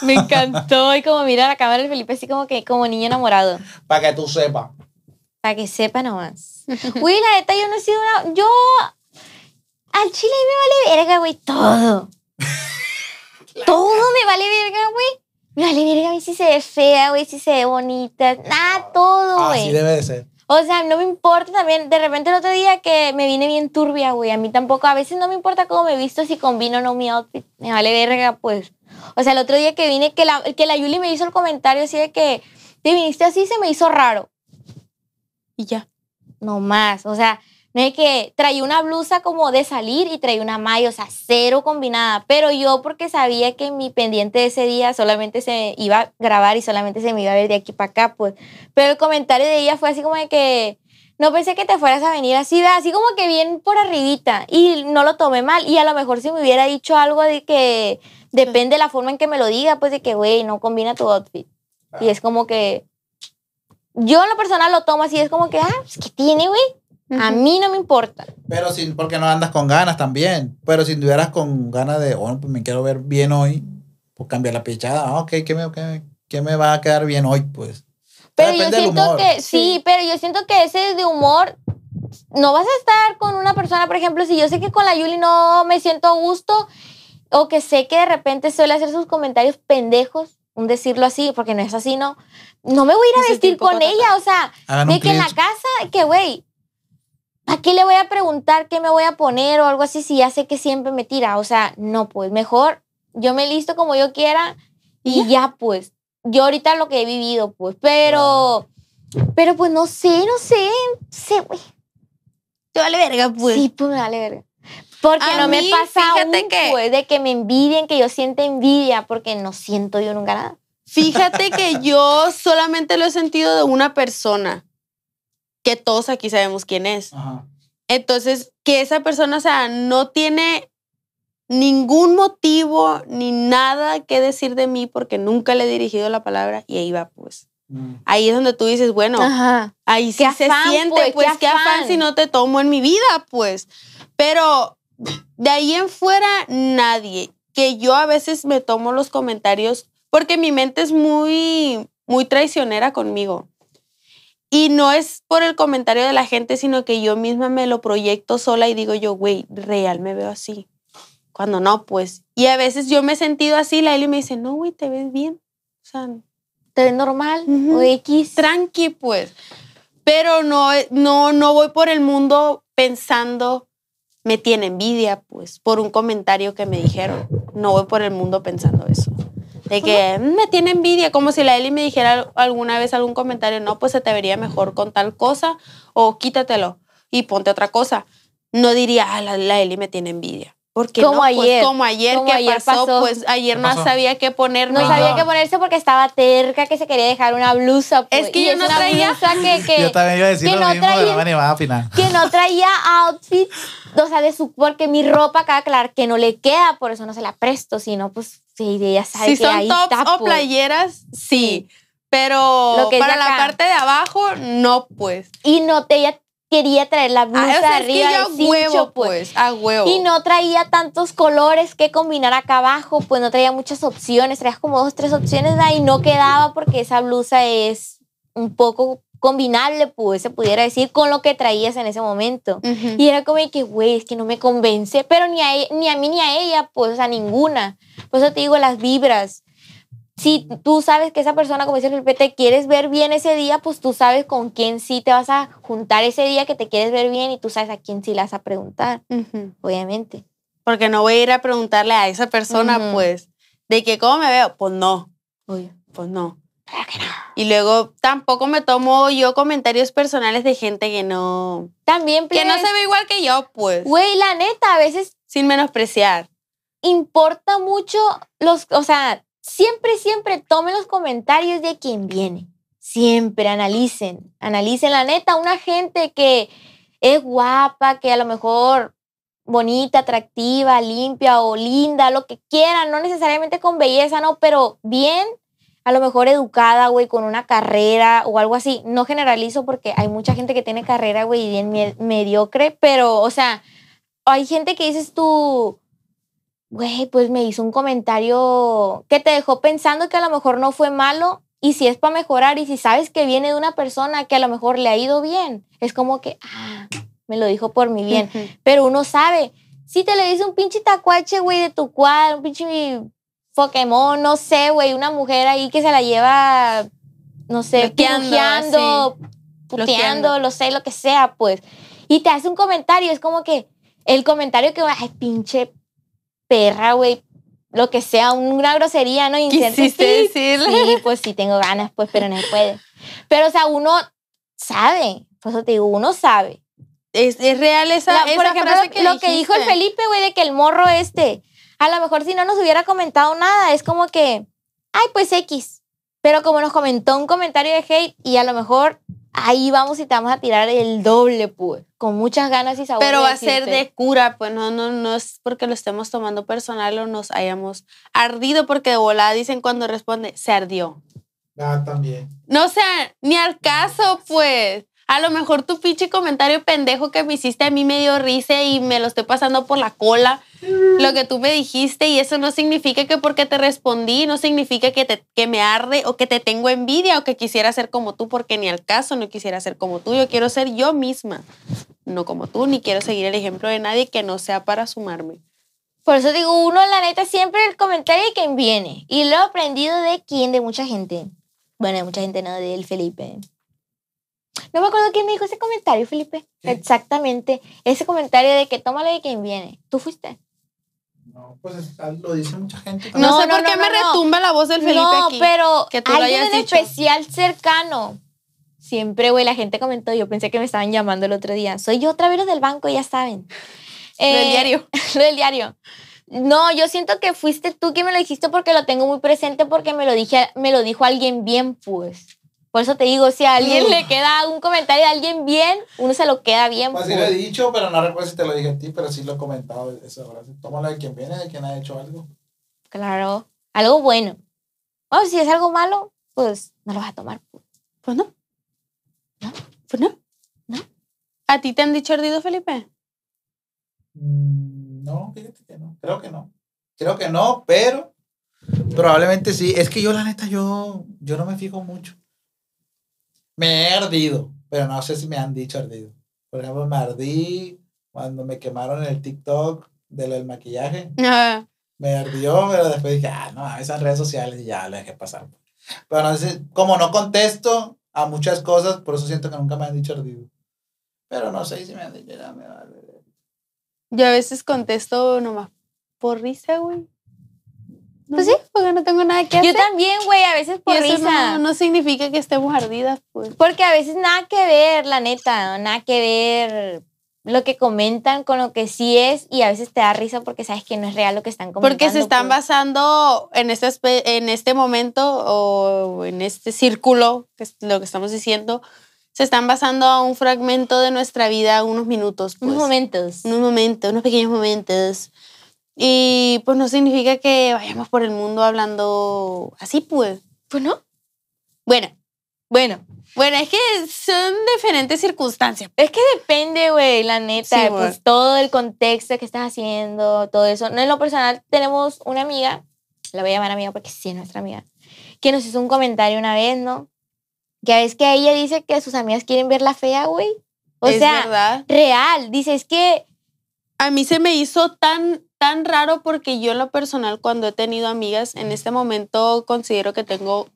Me encantó. Y como mira la cámara el Felipe así como que como niño enamorado. Para que tú sepas. Para que sepa nomás. Uy, la neta, yo no he sido una. Yo. Al Chile me vale verga, güey. Todo. (laughs) todo me vale verga, güey me vale verga a mí si se ve fea, güey, si se ve bonita, nada, ah, todo, ah, güey. Así debe de ser. O sea, no me importa también, de repente el otro día que me vine bien turbia, güey, a mí tampoco, a veces no me importa cómo me visto, si combino o no mi outfit, me vale verga, pues. O sea, el otro día que vine, que que la Yuli me hizo el comentario así de que te viniste así, se me hizo raro. Y ya. No más, o sea, que traía una blusa como de salir y traía una mayo, o sea, cero combinada. Pero yo, porque sabía que mi pendiente de ese día solamente se iba a grabar y solamente se me iba a ver de aquí para acá, pues. Pero el comentario de ella fue así como de que no pensé que te fueras a venir así, así como que bien por arribita. Y no lo tomé mal. Y a lo mejor si me hubiera dicho algo de que depende de la forma en que me lo diga, pues de que, güey, no combina tu outfit. Y ah. es como que. Yo en lo personal lo tomo así, es como que, ah, pues que tiene, güey. A mí no me importa. Pero si porque no andas con ganas también. Pero si tuvieras con ganas de, bueno, oh, pues me quiero ver bien hoy, pues cambiar la pechada ah, Ok, ¿qué me, qué, me va a quedar bien hoy? Pues. Pero yo siento que, sí, pero yo siento que ese de humor, no vas a estar con una persona, por ejemplo, si yo sé que con la Yuli no me siento a gusto, o que sé que de repente suele hacer sus comentarios pendejos, un decirlo así, porque no es así, ¿no? No me voy a ir a vestir con ella, o sea, de que en la casa, que güey, ¿A qué le voy a preguntar qué me voy a poner o algo así si ya sé que siempre me tira? O sea, no, pues mejor yo me listo como yo quiera y ¿Ya? pues. Yo ahorita lo que he vivido, pues, pero, pero pues no sé, no sé, sé, güey. Te vale verga, pues. Sí, pues me vale verga. Porque no me pasa aún, que... Pues, de que me envidien, que yo siente envidia, porque no siento yo nunca nada. Fíjate que yo solamente lo he sentido de una persona que todos aquí sabemos quién es. Entonces, que esa persona, o sea, no tiene ningún motivo ni nada que decir de mí porque nunca le he dirigido la palabra y ahí va, pues. Mm. Ahí es donde tú dices, bueno, ahí sí se siente, pues, pues qué, si no te tomo en mi vida, pues. Pero de ahí en fuera, nadie. Que yo a veces me tomo los comentarios porque mi mente es muy, muy traicionera conmigo. Y no es por el comentario de la gente, sino que yo misma me lo proyecto sola y digo yo, güey, real me veo así. Cuando no, pues. Y a veces yo me he sentido así, la Eli me dice, no, güey, te ves bien. O sea, te ves normal o X. Tranqui, pues. Pero no, no, no voy por el mundo pensando, me tiene envidia, pues, por un comentario que me dijeron. No voy por el mundo pensando eso. De que mm, me tiene envidia, como si la Eli me dijera alguna vez algún comentario, no, pues se te vería mejor con tal cosa o quítatelo y ponte otra cosa. No diría, ah, la, Eli me tiene envidia. Porque como no, pues, ayer. como ayer que ayer pasó, pues ayer no sabía qué ponerme. No sabía qué ponerse porque estaba terca que se quería dejar una blusa. Pues, es que yo no traía. que, que, (laughs) yo también iba a decir que lo no traía, no final. Que no traía outfits, o sea, de su. Porque mi ropa cada claro, que no le queda, por eso no se la presto, sino pues Sí, ella si son tops o pues. playeras, sí. Pero para la parte de abajo, no, pues. Y no, ella quería traer la ah, blusa arriba. Es pues. pues. A huevo. Y no traía tantos colores que combinar acá abajo, pues no traía muchas opciones. Traías como dos, tres opciones ahí no quedaba porque esa blusa es un poco combinable, pues, se pudiera decir, con lo que traías en ese momento. Y era como que, güey, es que no me convence, pero ni a, e, ni a mí ni a ella, pues, a ninguna. Por eso te digo, las vibras. Si tú sabes que esa persona, como dice Felipe, te quieres ver bien ese día, pues tú sabes con quién sí te vas a juntar ese día que te quieres ver bien y tú sabes a quién sí las vas a preguntar, obviamente. Porque no voy a ir a preguntarle a esa persona, pues, de que cómo me veo. Pues no. Pues no. que no. Y luego tampoco me tomo yo comentarios personales de gente que no. También, Que no se ve igual que yo, pues. Güey, la neta, a veces. Sin menospreciar. Importa mucho los. O sea, siempre, siempre tomen los comentarios de quien viene. Siempre analicen. Analicen, la neta, una gente que es guapa, que a lo mejor bonita, atractiva, limpia o linda, lo que quieran, no necesariamente con belleza, no, pero bien, a lo mejor educada, güey, con una carrera o algo así. No generalizo porque hay mucha gente que tiene carrera, güey, y bien mediocre, pero, o sea, hay gente que dices tú, güey, pues me hizo un comentario que te dejó pensando que a lo mejor no fue malo y si es para mejorar y si sabes que viene de una persona que a lo mejor le ha ido bien, es como que, ah, me lo dijo por mi bien, pero uno sabe. Si te le dice un pinche tacuache, güey, de tu cuadro, un pinche Pokémon, no sé, güey, una mujer ahí que se la lleva, no sé, qué puteando, lo sé, lo que sea, pues. Y te hace un comentario, es como que el comentario que, ay, pinche perra, güey, lo que sea, una grosería, ¿no? Sí, ¿Quisiste sí, decirle? Sí, pues sí, tengo ganas, pues, pero no puede. Pero, o sea, uno sabe, pues eso te digo, uno sabe. Es, real esa, por ejemplo, Lo que dijo el Felipe, güey, de que el morro este a lo mejor si no nos hubiera comentado nada, es como que, ay, pues X. Pero como nos comentó un comentario de hate y a lo mejor ahí vamos y te vamos a tirar el doble, pues, con muchas ganas y sabor. Pero va a ser de cura, pues no, no, no es porque lo estemos tomando personal o nos hayamos ardido, porque de volada dicen cuando responde, se ardió. Ah, también. No sea, ni al caso, pues a lo mejor tu pinche comentario pendejo que me hiciste a mí me dio risa y me lo estoy pasando por la cola, lo que tú me dijiste, y eso no significa que porque te respondí, no significa que, te, que me arde o que te tengo envidia o que quisiera ser como tú, porque ni al caso no quisiera ser como tú, yo quiero ser yo misma, no como tú, ni quiero seguir el ejemplo de nadie que no sea para sumarme. Por eso digo, uno, la neta, siempre el comentario y viene. Y lo he aprendido de quién, de mucha gente. Bueno, de mucha gente, no, de él Felipe. No me acuerdo quién me dijo ese comentario, Felipe. Exactamente. Ese comentario de que tómalo de quien viene. Tú fuiste. No, pues ah, lo dice mucha gente. No, sé por qué me retumba la voz del Felipe aquí. No, pero que alguien en especial cercano. Siempre, güey, la gente comentó. Yo pensé que me estaban llamando el otro día. Soy yo otra vez del banco, ya saben. lo (laughs) del eh, diario. lo (laughs) del diario. No, yo siento que fuiste tú quien me lo dijiste porque lo tengo muy presente porque me lo, dije, me lo dijo alguien bien, pues. Por eso te digo, si a alguien mm. le queda un comentario de alguien bien, uno se lo queda bien. Pues, pues lo he dicho, pero no recuerdo si te lo dije a ti, pero sí lo he comentado Tómalo de quien viene, de quien ha hecho algo. Claro, algo bueno. O oh, si es algo malo, pues no lo vas a tomar. Pues no. No, pues no. ¿A ti te han dicho ardido, Felipe? Mm, no, fíjate que no. Creo que no. Creo que no, pero probablemente sí. Es que yo, la neta, yo, yo no me fijo mucho. Me he ardido, pero no sé si me han dicho ardido. Por ejemplo, me ardí cuando me quemaron el TikTok de lo del maquillaje. Me ardió, pero después dije, ah, no, esas redes sociales ya lo dejé pasar. Pero no sé, como no contesto a muchas cosas, por eso siento que nunca me han dicho ardido. Pero no sé si me han dicho, ya me Yo a veces contesto nomás por risa, güey. Pues sí, porque no tengo nada que hacer. Yo también, güey, a veces por y eso No, significa que estemos ardidas, pues. Porque a veces nada que ver, la neta, nada que ver lo que comentan con lo que sí es y a veces te da risa porque sabes que no es real lo que están comentando. Porque se están pues. basando este en este, momento o en este círculo, que es lo que estamos diciendo, se están basando a un fragmento de nuestra vida, unos minutos. Unos pues. momentos. Unos momentos, unos pequeños momentos y pues no significa que vayamos por el mundo hablando así, pues. Pues no. Bueno, bueno. Bueno, es que son diferentes circunstancias. Es que depende, güey, la neta. pues todo el contexto que estás haciendo, todo eso. No en lo personal, tenemos una amiga, la voy a llamar amiga porque sí es nuestra amiga, que nos hizo un comentario una vez, ¿no? Que a veces que ella dice que sus amigas quieren ver la fea, güey. O sea, real. Dice, es que. A mí se me hizo tan tan raro porque yo en lo personal cuando he tenido amigas, en este momento considero que tengo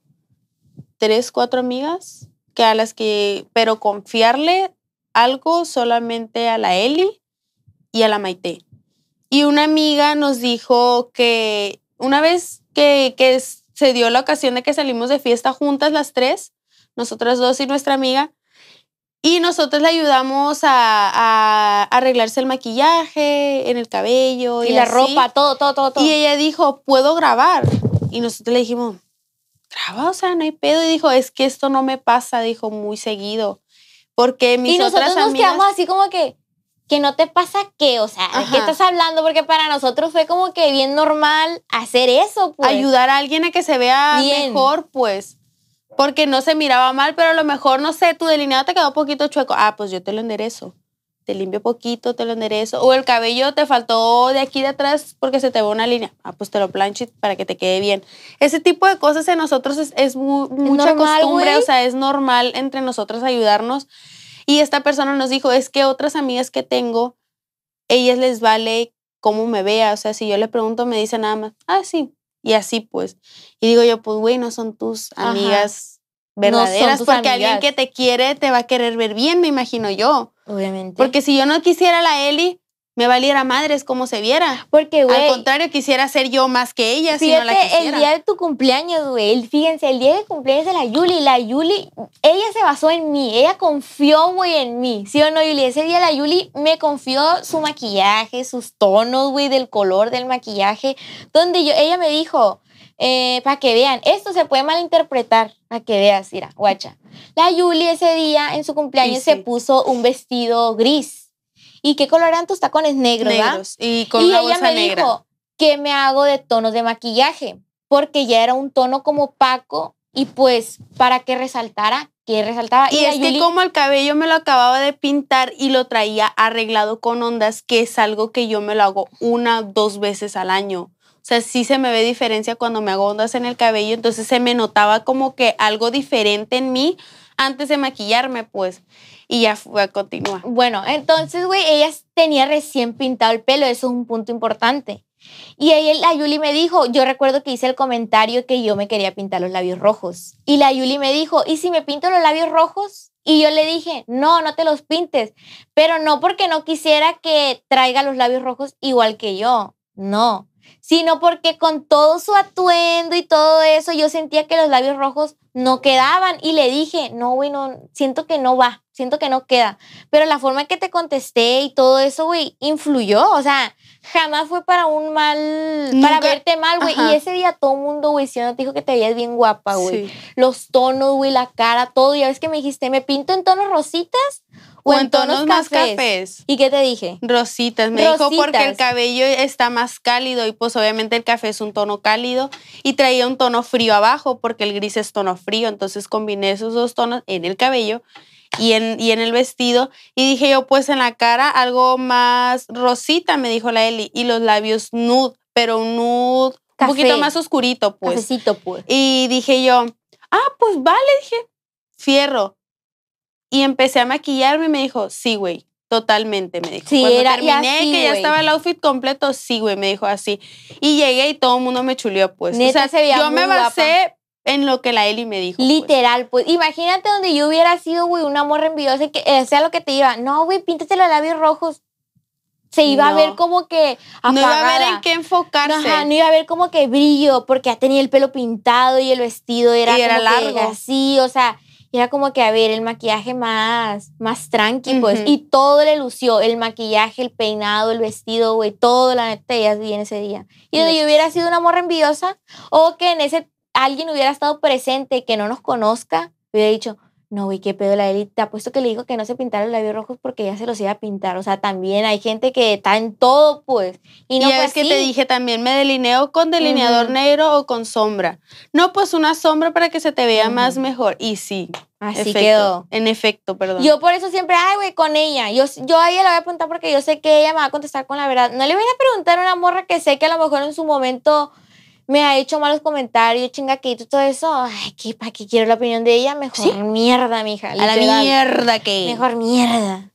tres, cuatro amigas que a las que, pero confiarle algo solamente a la Eli y a la Maite. Y una amiga nos dijo que una vez que, que se dio la ocasión de que salimos de fiesta juntas las tres, nosotras dos y nuestra amiga, y nosotros le ayudamos a, arreglarse el maquillaje, en el cabello. Y, la ropa, todo, todo, todo, Y ella dijo, puedo grabar. Y nosotros le dijimos, graba, o sea, no hay pedo. Y dijo, es que esto no me pasa, dijo, muy seguido. Porque mis y nosotros nos quedamos así como que, que no te pasa qué, o sea, ¿de qué estás hablando? Porque para nosotros fue como que bien normal hacer eso, pues. Ayudar a alguien a que se vea mejor, pues. Porque no se miraba mal, pero a lo mejor, no sé, tu delineado te quedó un poquito chueco. Ah, pues yo te lo enderezo. Te limpio poquito, te lo enderezo. O el cabello te faltó de aquí de atrás porque se te va una línea. Ah, pues te lo planche para que te quede bien. Ese tipo de cosas en nosotros es, es mucha costumbre, o sea, es normal entre nosotras ayudarnos. Y esta persona nos dijo, es que otras amigas que tengo, ellas les vale cómo me vea. O sea, si yo le pregunto, me dice nada más, ah, sí, y así pues. Y digo yo, pues, güey, no son tus amigas verdaderas, porque alguien que te quiere te va a querer ver bien, me imagino yo. Obviamente. Porque si yo no quisiera la Eli, me valiera madres como se viera. Porque, güey. Al contrario, quisiera ser yo más que ella. si no la quisiera. el día de tu cumpleaños, güey. Fíjense, el día de cumpleaños de la Yuli. La Yuli, ella se basó en mí. Ella confió, güey, en mí. ¿Sí o no, Yuli? Ese día la Yuli me confió su maquillaje, sus tonos, güey, del color del maquillaje. Donde yo, ella me dijo, eh, para que vean, esto se puede malinterpretar, para que veas, mira, guacha. La Yuli ese día en su cumpleaños se puso un vestido gris ¿y qué color eran tus tacones? Negros, Negros Y con y ella me dijo, ¿qué me hago de tonos de maquillaje? Porque ya era un tono como opaco y pues para que resaltara, que resaltaba. Y, es que como el cabello me lo acababa de pintar y lo traía arreglado con ondas, que es algo que yo me lo hago una, dos veces al año. O sea, sí se me ve diferencia cuando me hago ondas en el cabello, entonces se me notaba como que algo diferente en mí antes de maquillarme, pues y ya fue a continuar. Bueno, entonces, güey, ella tenía recién pintado el pelo, eso es un punto importante. Y ahí la Yuli me dijo, yo recuerdo que hice el comentario que yo me quería pintar los labios rojos. Y la Yuli me dijo, ¿y si me pinto los labios rojos? Y yo le dije, no, no te los pintes, pero no porque no quisiera que traiga los labios rojos igual que yo, no, sino porque con todo su atuendo y todo eso yo sentía que los labios rojos no quedaban y le dije, no, güey, no, siento que no va siento que no queda. Pero la forma en que te contesté y todo eso, güey, influyó. O sea, jamás fue para un mal, para verte mal, güey. Y ese día todo el mundo, güey, si no te dijo que te veías bien guapa, güey. Los tonos, güey, la cara, todo. Ya ves que me dijiste, ¿me pinto en tonos rositas? O, en, tonos, más cafés? ¿Y qué te dije? Rositas. Me dijo porque el cabello está más cálido y pues obviamente el café es un tono cálido y traía un tono frío abajo porque el gris es tono frío. Entonces combiné esos dos tonos en el cabello y en, el vestido. Y dije yo, pues en la cara algo más rosita, me dijo la Eli, y los labios nude, pero nude un poquito más oscurito, pues. Cafecito, pues. Y dije yo, ah, pues vale, dije, fierro. Y empecé a maquillarme y me dijo, sí, güey, Totalmente, me dijo. Cuando terminé, que ya estaba el outfit completo, sí, güey, me dijo así. Y llegué y todo el mundo me chuleó, pues. o sea, yo me basé en lo que la Eli me dijo. Pues. Literal, pues. imagínate donde yo hubiera sido, güey, una morra envidiosa que eh, sea lo que te iba. No, güey, píntate los labios rojos. Se iba a ver como que apagada. No iba a ver en qué enfocarse. Ajá, no iba a ver como que brillo, porque ya tenía el pelo pintado y el vestido era, y era largo. Sí, así, o sea, era como que, a ver, el maquillaje más, más tranqui, pues. Y todo le lució, el maquillaje, el peinado, el vestido, güey, todo, la neta, ya en ese día. Y donde yo hubiera sido una morra envidiosa, o que en ese alguien hubiera estado presente que no nos conozca, hubiera dicho, no, güey, qué pedo la élite. Te apuesto que le dijo que no se pintara los labios rojos porque ella se los iba a pintar. O sea, también hay gente que está en todo, pues. Y no es que te dije también, me delineo con delineador negro o con sombra. No, pues una sombra para que se te vea más mejor. Y sí. Así quedó. En efecto, perdón. Yo por eso siempre, ay, güey, con ella. Yo, yo a ella la voy a apuntar porque yo sé que ella me va a contestar con la verdad. No le voy a preguntar a una morra que sé que a lo mejor en su momento me ha hecho malos comentarios, chingaquito, todo eso. Ay, ¿qué, ¿para qué quiero la opinión de ella? Mejor mierda, mija. A la mierda, que Mejor mierda.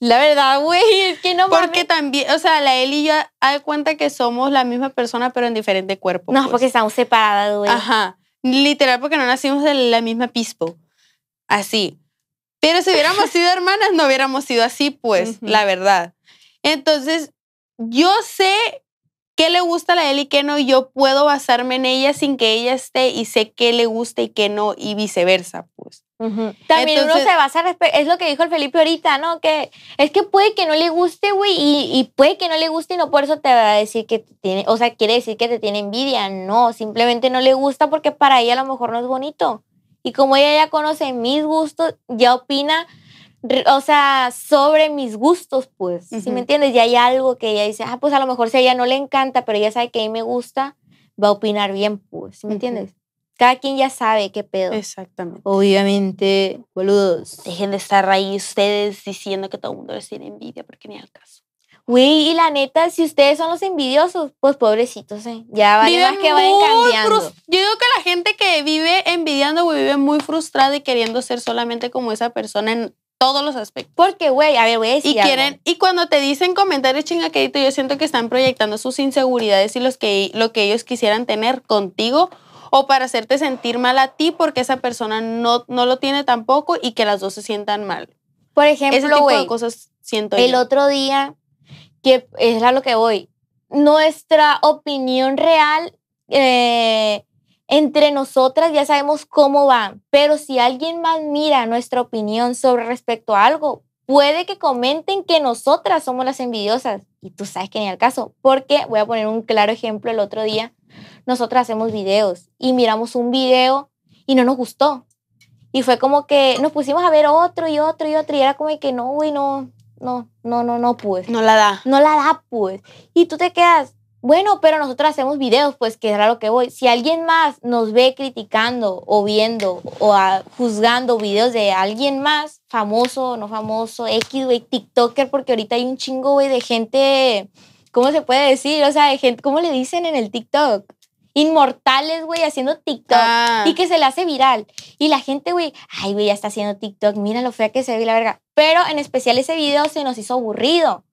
La verdad, güey, que no Porque también, o sea, la Eli y yo hay cuenta que somos la misma persona, pero en diferente cuerpo. No, pues. porque estamos separadas, güey. Ajá. Literal, porque no nacimos de la misma pispo. Así. Pero si hubiéramos (laughs) sido hermanas, no hubiéramos sido así, pues, la verdad. Entonces, yo sé qué le gusta a la él y qué no, yo puedo basarme en ella sin que ella esté y sé qué le gusta y qué no, y viceversa, pues. También uno se basa, es lo que dijo el Felipe ahorita, ¿no? Que es que puede que no le guste, güey, y, puede que no le guste y no por eso te va a decir que tiene, o sea, quiere decir que te tiene envidia, no, simplemente no le gusta porque para ella a lo mejor no es bonito. Y como ella ya conoce mis gustos, ya opina, o sea, sobre mis gustos, pues, si ¿sí me entiendes? Ya hay algo que ella dice, ah, pues a lo mejor si a ella no le encanta, pero ella sabe que a mí me gusta, va a opinar bien, pues, ¿sí me entiendes? Cada quien ya sabe qué pedo. Exactamente. Obviamente, boludos, dejen de estar ahí ustedes diciendo que todo el mundo les tiene envidia, porque ni al caso. Güey, y la neta, si ustedes son los envidiosos, pues pobrecitos, ¿eh? Ya vale que vayan cambiando. Yo digo que la gente que vive envidiando, vive muy frustrada y queriendo ser solamente como esa persona en todos los aspectos. Porque, güey, a ver, güey, si y quieren Y cuando te dicen comentarios chinga que yo siento que están proyectando sus inseguridades y los que, lo que ellos quisieran tener contigo o para hacerte sentir mal a ti porque esa persona no, no lo tiene tampoco y que las dos se sientan mal. Por ejemplo, Ese tipo cosas siento El otro día, que es a lo que voy, nuestra opinión real eh, entre nosotras ya sabemos cómo van, pero si alguien más mira nuestra opinión sobre respecto a algo, puede que comenten que nosotras somos las envidiosas. Y tú sabes que en el caso, porque voy a poner un claro ejemplo el otro día. Nosotras hacemos videos y miramos un video y no nos gustó. Y fue como que nos pusimos a ver otro y otro y otro y era como que no, güey, no, no, no, no, no, pues. No la da. No la da, pues. Y tú te quedas, bueno, pero nosotros hacemos videos, pues que raro lo que voy. Si alguien más nos ve criticando o viendo o ah, juzgando videos de alguien más, famoso o no famoso, X, güey, TikToker, porque ahorita hay un chingo, güey, de gente, ¿cómo se puede decir? O sea, de gente, ¿cómo le dicen en el TikTok? Inmortales, güey, haciendo TikTok ah. y que se le hace viral. Y la gente, güey, ay, güey, ya está haciendo TikTok, mira lo fea que se ve la verga. Pero en especial ese video se nos hizo aburrido.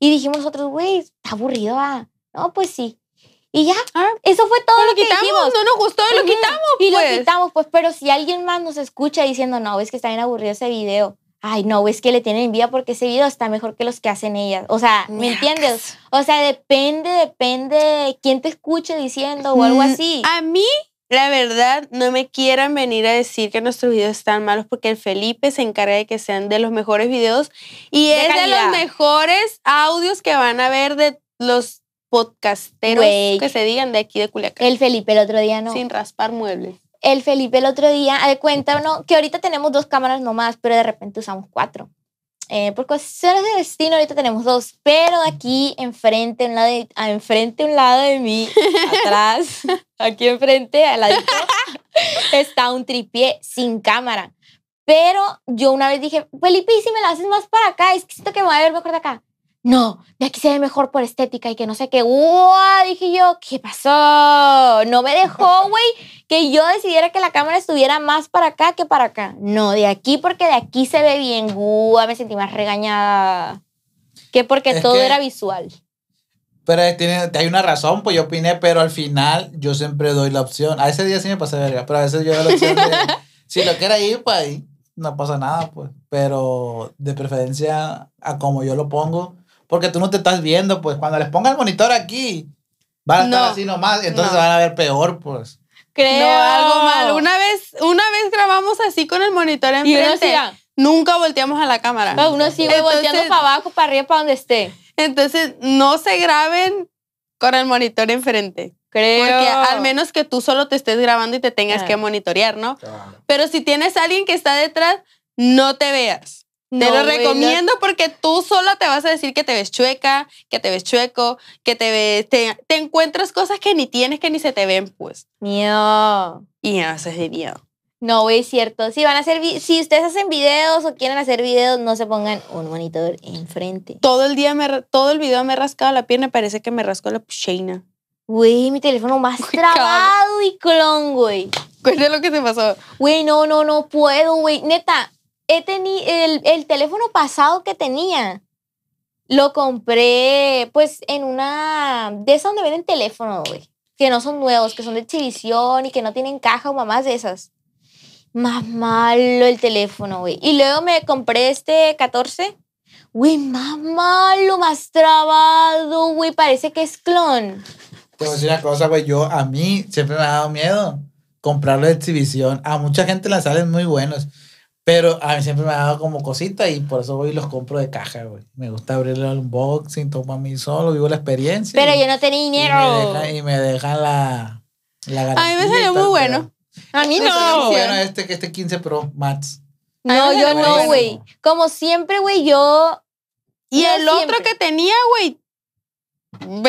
Y dijimos nosotros, güey, está aburrido, ah no, pues sí. Y ya, ah. eso fue todo pues lo, quitamos, No nos gustó lo quitamos. Y lo pues. quitamos, pues, pero si alguien más nos escucha diciendo, no, es que está bien aburrido ese video. Ay, no, es que le tienen envidia porque ese video está mejor que los que hacen ellas. O sea, ¿me entiendes? O sea, depende, depende quién te escuche diciendo o algo mm, así. A mí, la verdad, no me quieran venir a decir que nuestros videos están malos porque el Felipe se encarga de que sean de los mejores videos y es de los mejores audios que van a ver de los podcasteros que se digan de aquí de Culiacán. El Felipe el otro día no. Sin raspar muebles. El Felipe el otro día, de cuenta, no, que ahorita tenemos dos cámaras nomás, pero de repente usamos cuatro. Eh, por cuestiones de destino, ahorita tenemos dos, pero aquí enfrente, un lado ah, enfrente, un lado de mí, (laughs) atrás, aquí enfrente, al lado, (laughs) está un tripié sin cámara. Pero yo una vez dije, Felipe, ¿y si me la haces más para acá? Es que siento que me voy a ver mejor de acá no, de aquí se ve mejor por estética y que no sé qué. ¡Uah! Dije yo, ¿qué pasó? No me dejó, (laughs) güey, que yo decidiera que la cámara estuviera más para acá que para acá. No, de aquí porque de aquí se ve bien. ¡Uah! Me sentí más regañada que porque todo era visual. Pero hay una razón, pues yo opiné, pero al final yo siempre doy la opción. A ese día sí me pasé verga, pero a veces yo doy la opción (laughs) si lo quiera ir, pues ahí no pasa nada, pues. Pero de preferencia a como yo lo pongo, porque tú no te estás viendo, pues cuando les ponga el monitor aquí, van a estar así nomás, entonces van a ver peor, pues. Creo no, algo mal. Una vez, una vez grabamos así con el monitor enfrente. Nunca volteamos a la cámara. No, uno sigue volteando para abajo, para arriba, para donde esté. Entonces, no se graben con el monitor enfrente. Creo. Porque al menos que tú solo te estés grabando y te tengas ah. que monitorear, ¿no? Pero si tienes a alguien que está detrás, no te veas te lo recomiendo porque tú solo te vas a decir que te ves chueca, que te ves chueco, que te te, encuentras cosas que ni tienes, que ni se te ven, pues. Mío. Y haces de miedo. No, güey, cierto. Si van a hacer, si ustedes hacen videos o quieren hacer videos, no se pongan un monitor enfrente. Todo el día, me, todo el video me he rascado la pierna, parece que me rascó la pucheina. Güey, mi teléfono más trabado y clon, güey. ¿Cuál es lo que se pasó? Güey, no, no, no puedo, güey. Neta, he el, el, teléfono pasado que tenía. Lo compré pues en una de esas donde venden teléfonos, güey. Que no son nuevos, que son de exhibición y que no tienen caja o mamás de esas. Más malo el teléfono, güey. Y luego me compré este 14. Güey, más malo, más trabado, güey. Parece que es clon. Te decir una cosa, güey. Yo, a mí siempre me ha dado miedo comprarlo de exhibición. A mucha gente la salen muy buenos. Pero a mí siempre me ha dado como cosita y por eso voy y los compro de caja, güey. Me gusta abrirle el unboxing, tomo a mí solo, vivo la experiencia. Pero yo no tenía dinero. Y me dejan, deja la, la A mí me salió muy bueno. A mí no. Muy bueno este, 15 este Pro Max. No, yo no, güey. Como siempre, güey, yo... Y el otro que tenía, güey,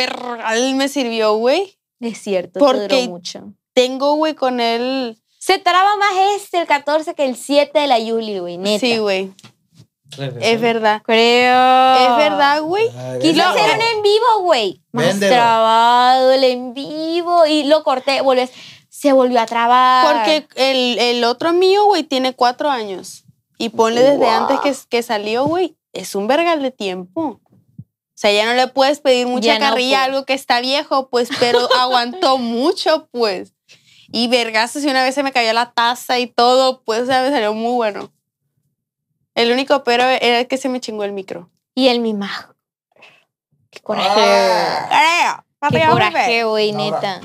él me sirvió, güey. Es cierto, porque te mucho. Tengo, güey, con él se traba más este, el 14, que el 7 de la Yuli, güey, Sí, güey. Es verdad. Creo. Es verdad, güey. Ah, Quiso hacer en vivo, güey. Más trabado el en vivo. Y lo corté, Volvés, Se volvió a trabar. Porque el, otro mío, güey, tiene cuatro años. Y ponle desde antes que, que salió, güey. Es un vergal de tiempo. O sea, ya no le puedes pedir mucha carrilla algo que está viejo, pues, pero (laughs) aguantó mucho, pues. Y vergas si una vez se me cayó la taza y todo, pues, me salió muy bueno. El único pero era que se me chingó el micro. Y el mimajo. Qué ah. coraje. Qué coraje, güey, neta.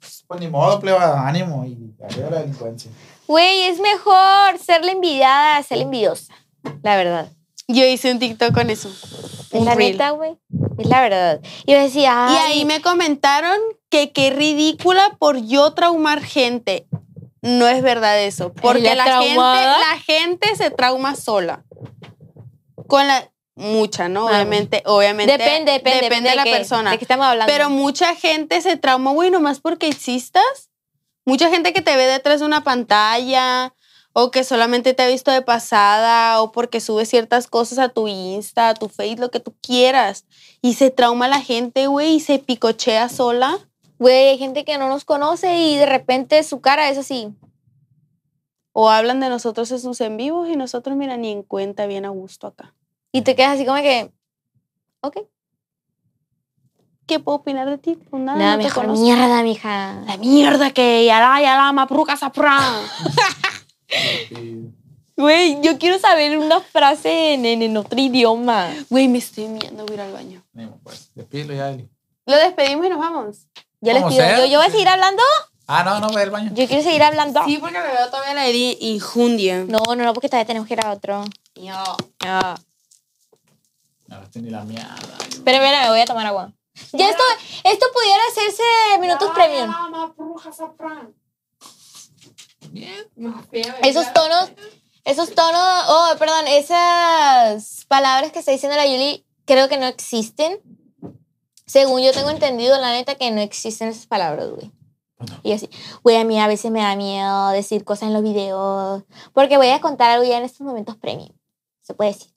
Pues, pues, ni modo, pleba, ánimo y arriba la delincuencia. Güey, es mejor ser la envidiada ser la envidiosa, la verdad. Yo hice un TikTok con eso. Es la neta, güey. Es la verdad. Yo decía, Y ahí me comentaron que qué ridícula por yo traumar gente. No es verdad eso, porque la, gente, la gente se trauma sola. Con la mucha, ¿no? Ah. Obviamente, obviamente. Depende, depende, depende de, la persona. De qué estamos hablando. Pero mucha gente se trauma, güey, nomás porque existas. Mucha gente que te ve detrás de una pantalla o que solamente te ha visto de pasada o porque sube ciertas cosas a tu Insta, a tu Face, lo que tú quieras. Y se trauma la gente, güey, y se picochea sola güey, hay gente que no nos conoce y de repente su cara es así. O hablan de nosotros en sus en vivos y nosotros, mira, ni en cuenta bien a gusto acá. Y te quedas así como que, ok. ¿Qué puedo opinar de ti? Pues nada, no mejor mierda, mija. La mierda que ya la mapruca, sapra. (laughs) Güey, yo quiero saber una frase en, en- otro idioma. Güey, me estoy miando, voy a ir al baño. Nemo, pues. Despídelo ya, Eli. Lo despedimos y nos vamos. Yo les pido, yo, voy a seguir hablando. Ah, no, no, voy al baño. Yo quiero seguir hablando. Sí, porque le veo todavía la injundia. No, no, no, porque todavía tenemos que ir a otro. No. No. No, estoy ni la mierda. Pero mira, me voy a tomar agua. Ya esto, esto pudiera hacerse minutos premium. Esos tonos, esos tonos, oh, perdón, esas palabras que está diciendo la Yuli creo que no existen. Según yo tengo entendido, la neta, que no existen esas palabras, güey. Pues y así, güey, a mí a veces me da miedo decir cosas en los videos, porque voy a contar algo ya en estos momentos premium, se puede decir.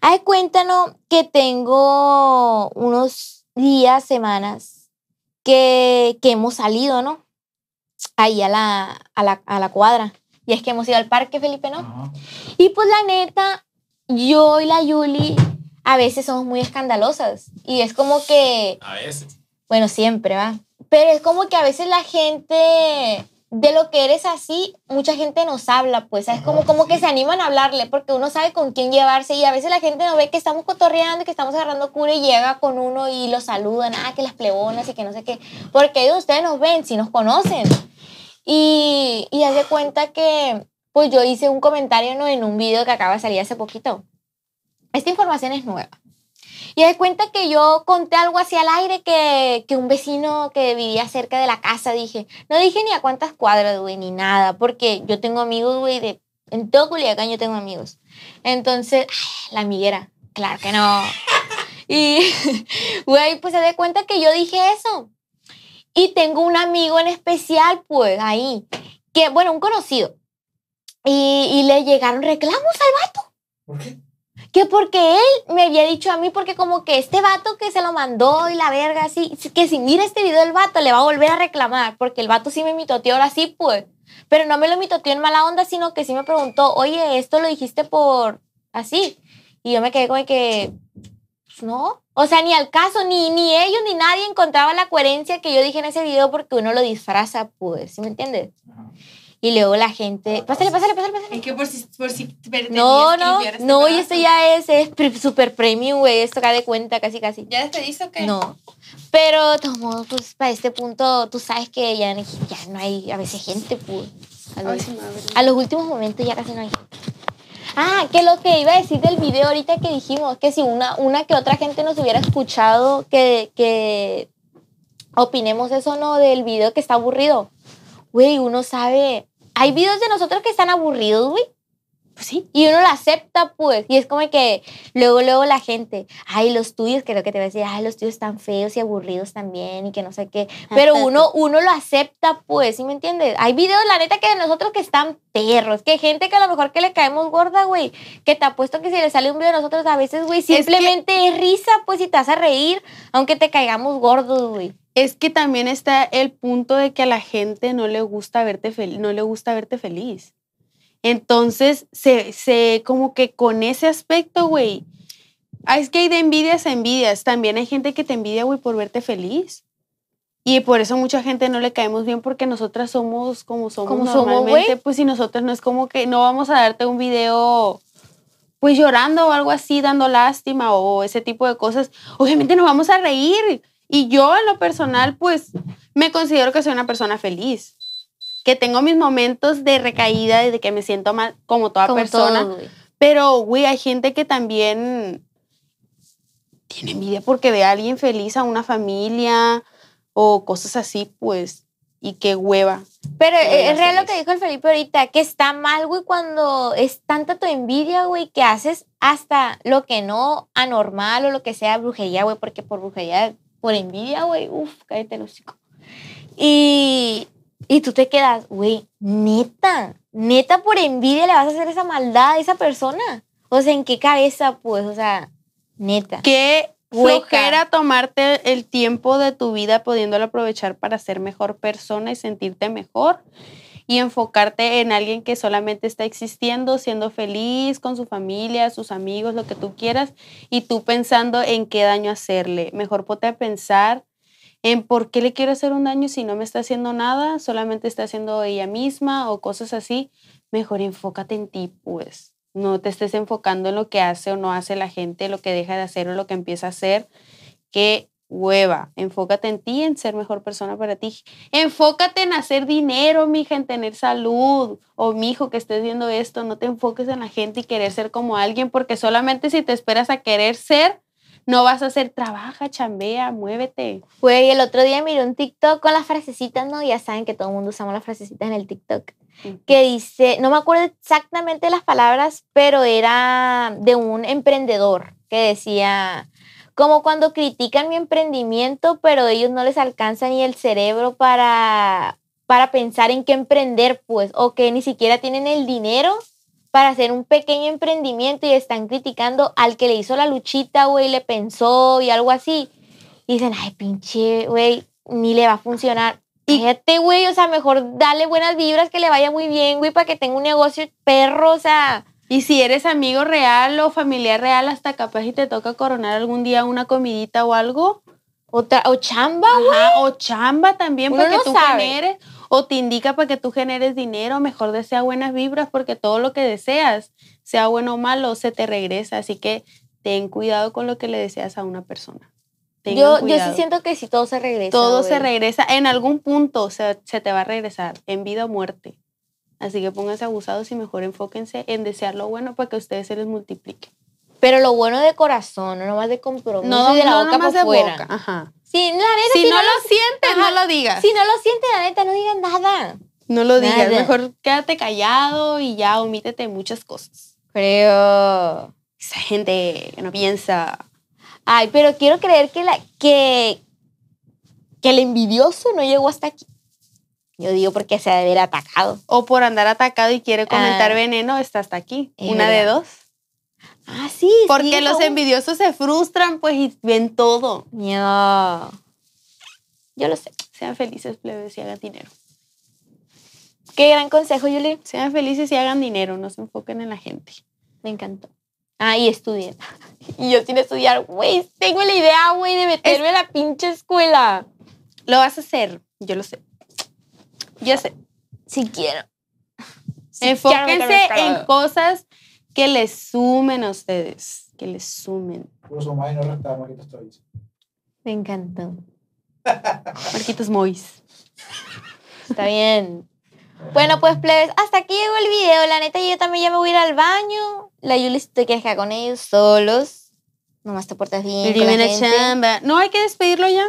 Ay, cuéntanos que tengo unos días, semanas, que, que hemos salido, ¿no? Ahí a la, a la, a la cuadra. Y es que hemos ido al parque, Felipe, ¿no? Ah. Y pues la neta, yo y la Yuli a veces somos muy escandalosas y es como que... A veces. Bueno, siempre, va. Pero es como que a veces la gente, de lo que eres así, mucha gente nos habla, pues, Es Como, como que se animan a hablarle porque uno sabe con quién llevarse y a veces la gente no ve que estamos cotorreando, que estamos agarrando cura y llega con uno y lo saludan, ah, que las plebonas y que no sé qué, porque ellos ustedes nos ven, si nos conocen. Y, y cuenta que, pues yo hice un comentario ¿no? en un video que acaba de salir hace poquito esta información es nueva. Y de cuenta que yo conté algo hacia el aire que, que, un vecino que vivía cerca de la casa dije, no dije ni a cuántas cuadras, güey, ni nada, porque yo tengo amigos, güey, de, en todo Culiacán yo tengo amigos. Entonces, la amiguera, claro que no. Y, (laughs) güey, pues se de cuenta que yo dije eso. Y tengo un amigo en especial, pues, ahí, que, bueno, un conocido. Y, y le llegaron reclamos al vato. ¿Por qué? que porque él me había dicho a mí, porque como que este vato que se lo mandó y la verga así, que si mira este video el vato le va a volver a reclamar, porque el vato sí me mitoteó ahora sí, pues. Pero no me lo mitoteó en mala onda, sino que sí me preguntó, oye, esto lo dijiste por así. Y yo me quedé como que, pues, no. O sea, ni al caso, ni, ni ellos, ni nadie encontraba la coherencia que yo dije en ese video porque uno lo disfraza, pues, ¿sí me entiendes? y luego la gente, ah, pásale, pásale, pásale, pásale. Es que por si, No, no, este no, y esto ya es, es super premium, güey, esto acá de cuenta casi, casi. ¿Ya despediste o qué? No, pero de todos modos, pues para este punto, tú sabes que ya, ya no hay a veces gente, pues. A los, últimos momentos ya casi no hay gente. Ah, que lo que iba a decir del video ahorita que dijimos, que si una, una que otra gente nos hubiera escuchado, que, que opinemos eso, ¿no? Del video que está aburrido. Güey, uno sabe, hay videos de nosotros que están aburridos, güey. Pues sí. Y uno lo acepta, pues. Y es como que luego, luego la gente, ay, los tuyos, creo que te va a decir, ay, los tuyos están feos y aburridos también y que no sé qué. Pero uno, uno lo acepta, pues, ¿sí me entiendes? Hay videos, la neta, que de nosotros que están perros, que gente que a lo mejor que le caemos gorda, güey, que te apuesto que si le sale un video de nosotros a veces, güey, simplemente risa, pues, y te vas a reír, aunque te caigamos gordos, güey es que también está el punto de que a la gente no le gusta verte feliz, no le gusta verte feliz. Entonces, se, se como que con ese aspecto, güey, ah, es que hay de envidias a envidias. También hay gente que te envidia, güey, por verte feliz. Y por eso mucha gente no le caemos bien porque nosotras somos como somos normalmente. Somos, pues si nosotros no es como que no vamos a darte un video pues llorando o algo así, dando lástima o ese tipo de cosas. Obviamente nos vamos a reír y yo en lo personal, pues me considero que soy una persona feliz, que tengo mis momentos de recaída y de que me siento mal como toda persona. Pero, güey, hay gente que también tiene envidia porque ve a alguien feliz, a una familia o cosas así, pues, y qué hueva. Pero eh, es real lo que dijo el Felipe ahorita, que está mal, güey, cuando es tanta tu envidia, güey, que haces hasta lo que no anormal o lo que sea brujería, güey, porque por brujería por envidia, güey, uff, cállate el hocico. Y, y tú te quedas, güey, neta, neta por envidia le vas a hacer esa maldad a esa persona. O sea, ¿en qué cabeza, pues? O sea, neta. Qué a tomarte el tiempo de tu vida pudiéndolo aprovechar para ser mejor persona y sentirte mejor y enfocarte en alguien que solamente está existiendo, siendo feliz con su familia, sus amigos, lo que tú quieras, y tú pensando en qué daño hacerle. Mejor ponte a pensar en por qué le quiero hacer un daño si no me está haciendo nada, solamente está haciendo ella misma o cosas así. Mejor enfócate en ti, pues. No te estés enfocando en lo que hace o no hace la gente, lo que deja de hacer o lo que empieza a hacer, que hueva. Enfócate en ti, en ser mejor persona para ti. Enfócate en hacer dinero, mija, en tener salud. O mi hijo que estés viendo esto, no te enfoques en la gente y querer ser como alguien, porque solamente si te esperas a querer ser, no vas a hacer, trabaja, chambea, muévete. Güey, el otro día miré un TikTok con las frasecitas, ¿no? Ya saben que todo el mundo usamos las frasecitas en el TikTok. Que dice, no me acuerdo exactamente las palabras, pero era de un emprendedor que decía, como cuando critican mi emprendimiento, pero ellos no les alcanza ni el cerebro para, para pensar en qué emprender, pues, o que ni siquiera tienen el dinero para hacer un pequeño emprendimiento y están criticando al que le hizo la luchita, güey, le pensó y algo así. Y dicen, ay, pinche, güey, ni le va a funcionar. Fíjate, güey, o sea, mejor dale buenas vibras, que le vaya muy bien, güey, para que tenga un negocio perro, o sea, y si eres amigo real o familiar real, hasta capaz y te toca coronar algún día una comidita o algo. O, o chamba, o chamba también, porque tú generes, o te indica para que tú generes dinero, mejor desea buenas vibras, porque todo lo que deseas, sea bueno o malo, se te regresa. Así que ten cuidado con lo que le deseas a una persona. Yo, yo, sí siento que si todo se regresa. Todo se regresa, en algún punto se te va a regresar, en vida o muerte. Así que pónganse abusados y mejor enfóquense en desear lo bueno para que ustedes se les multiplique. Pero lo bueno de corazón, no más de compromiso no, de la boca más fuera. Boca. la neta, si, no, lo, sientes, no lo digas. Si no lo sientes, la neta, no digan nada. No lo digas, mejor quédate callado y ya omítete muchas cosas. Creo. Esa gente que no piensa. Ay, pero quiero creer que, la, que, que el envidioso no llegó hasta aquí. Yo digo porque se ha de ver atacado. O por andar atacado y quiere comentar ah. veneno, está hasta aquí. Una de dos. Ah, sí. Porque los envidiosos se frustran, pues, y ven todo. Yo lo sé. Sean felices, plebes, y hagan dinero. Qué gran consejo, Yuli. Sean felices y hagan dinero, no se enfoquen en la gente. Me encantó. Ah, y estudien. (laughs) y yo sin estudiar, güey, tengo la idea, güey, de meterme a la pinche escuela. Lo vas a hacer, yo lo sé. Yo sé. Si quiero. Enfóquense en cosas que les sumen a ustedes. Que les sumen. Me encantó. (laughs) Marquitos Mois. Está bien. Bueno, pues, plebes, hasta aquí llegó el video. La neta, yo también ya me voy a ir al baño. La Yuli, te quieres con ellos solos, nomás te portas bien. No, hay que despedirlo ya.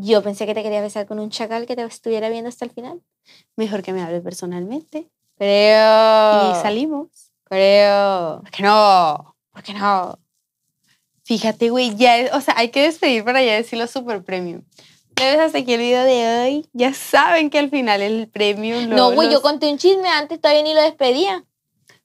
Yo pensé que te quería besar con un chacal que te estuviera viendo hasta el final. Mejor que me hables personalmente. Creo. Y salimos. Creo. ¿Por qué no? ¿Por qué no? Fíjate, güey, ya, o sea, hay que despedir para ya decirlo super premium. Debes hasta aquí el video de hoy. Ya saben que al final el premio. no, güey, yo conté un chisme antes, todavía ni lo despedía.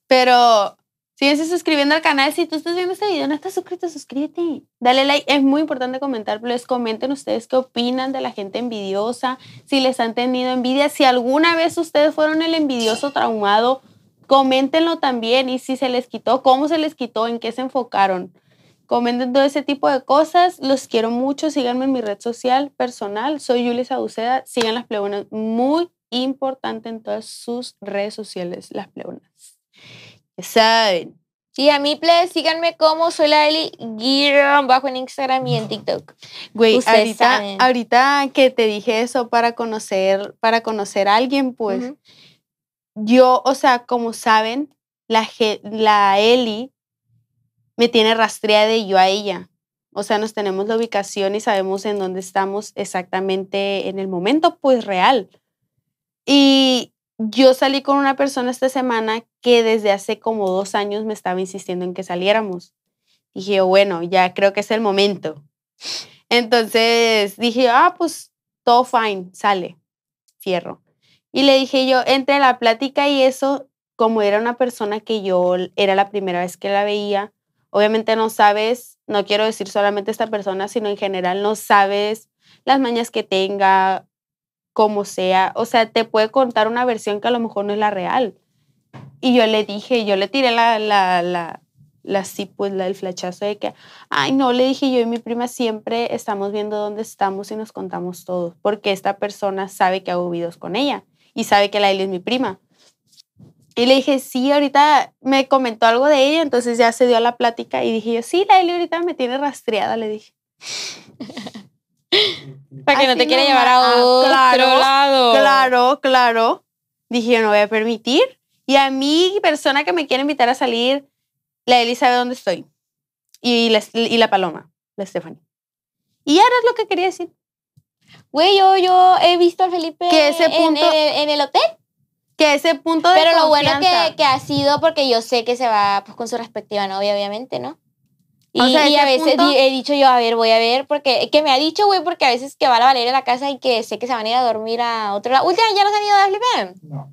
Pero si Síguense suscribiendo al canal. Si tú estás viendo este video no estás suscrito, suscríbete. Dale like. Es muy importante comentar. Les comenten ustedes qué opinan de la gente envidiosa, si les han tenido envidia, si alguna vez ustedes fueron el envidioso traumado. Coméntenlo también y si se les quitó, cómo se les quitó, en qué se enfocaron. Comenten todo ese tipo de cosas. Los quiero mucho. Síganme en mi red social personal. Soy Yulisa Aduceda. Sigan las Pleonas, Muy importante en todas sus redes sociales, las Pleonas saben. Sí, a mí, please, síganme cómo soy la Eli guión, bajo en Instagram y en TikTok. Güey, ahorita, ahorita que te dije eso para conocer, para conocer a alguien, pues, yo, o sea, como saben, la, la Eli me tiene rastreada de yo a ella. O sea, nos tenemos la ubicación y sabemos en dónde estamos exactamente en el momento, pues, real. Y yo salí con una persona esta semana que desde hace como dos años me estaba insistiendo en que saliéramos. Dije, bueno, ya creo que es el momento. Entonces dije, ah, pues todo fine, sale, cierro. Y le dije yo, entre la plática y eso, como era una persona que yo era la primera vez que la veía, obviamente no sabes, no quiero decir solamente esta persona, sino en general no sabes las mañas que tenga, como sea. O sea, te puede contar una versión que a lo mejor no es la real. Y yo le dije, yo le tiré la, la, la, la sí, pues la, el flachazo de que, ay, no, le dije yo y mi prima siempre estamos viendo dónde estamos y nos contamos todo, porque esta persona sabe que hago videos con ella y sabe que la es mi prima. Y le dije, sí, ahorita me comentó algo de ella, entonces ya se dio la plática y dije yo, sí, la ahorita me tiene rastreada, le dije. (laughs) (laughs) Para que no te quiera llevar a ah, otro lado. Claro, claro. Dije, yo no voy a permitir. Y a mi persona que me quiere invitar a salir, la Elisa sabe dónde estoy. Y la, Paloma, la Stephanie. Y ahora es lo que quería decir. Güey, yo, yo he visto a Felipe que ese punto, en, el hotel. Que ese punto Pero lo bueno que, ha sido porque yo sé que se va pues, con su respectiva novia, obviamente, ¿no? Y, a veces he dicho yo, a ver, voy a ver, porque que me ha dicho, güey, porque a veces que va la Valeria a la casa y que sé que se van a ir a dormir a otro lado. Última, ¿ya no se han ido a Felipe No.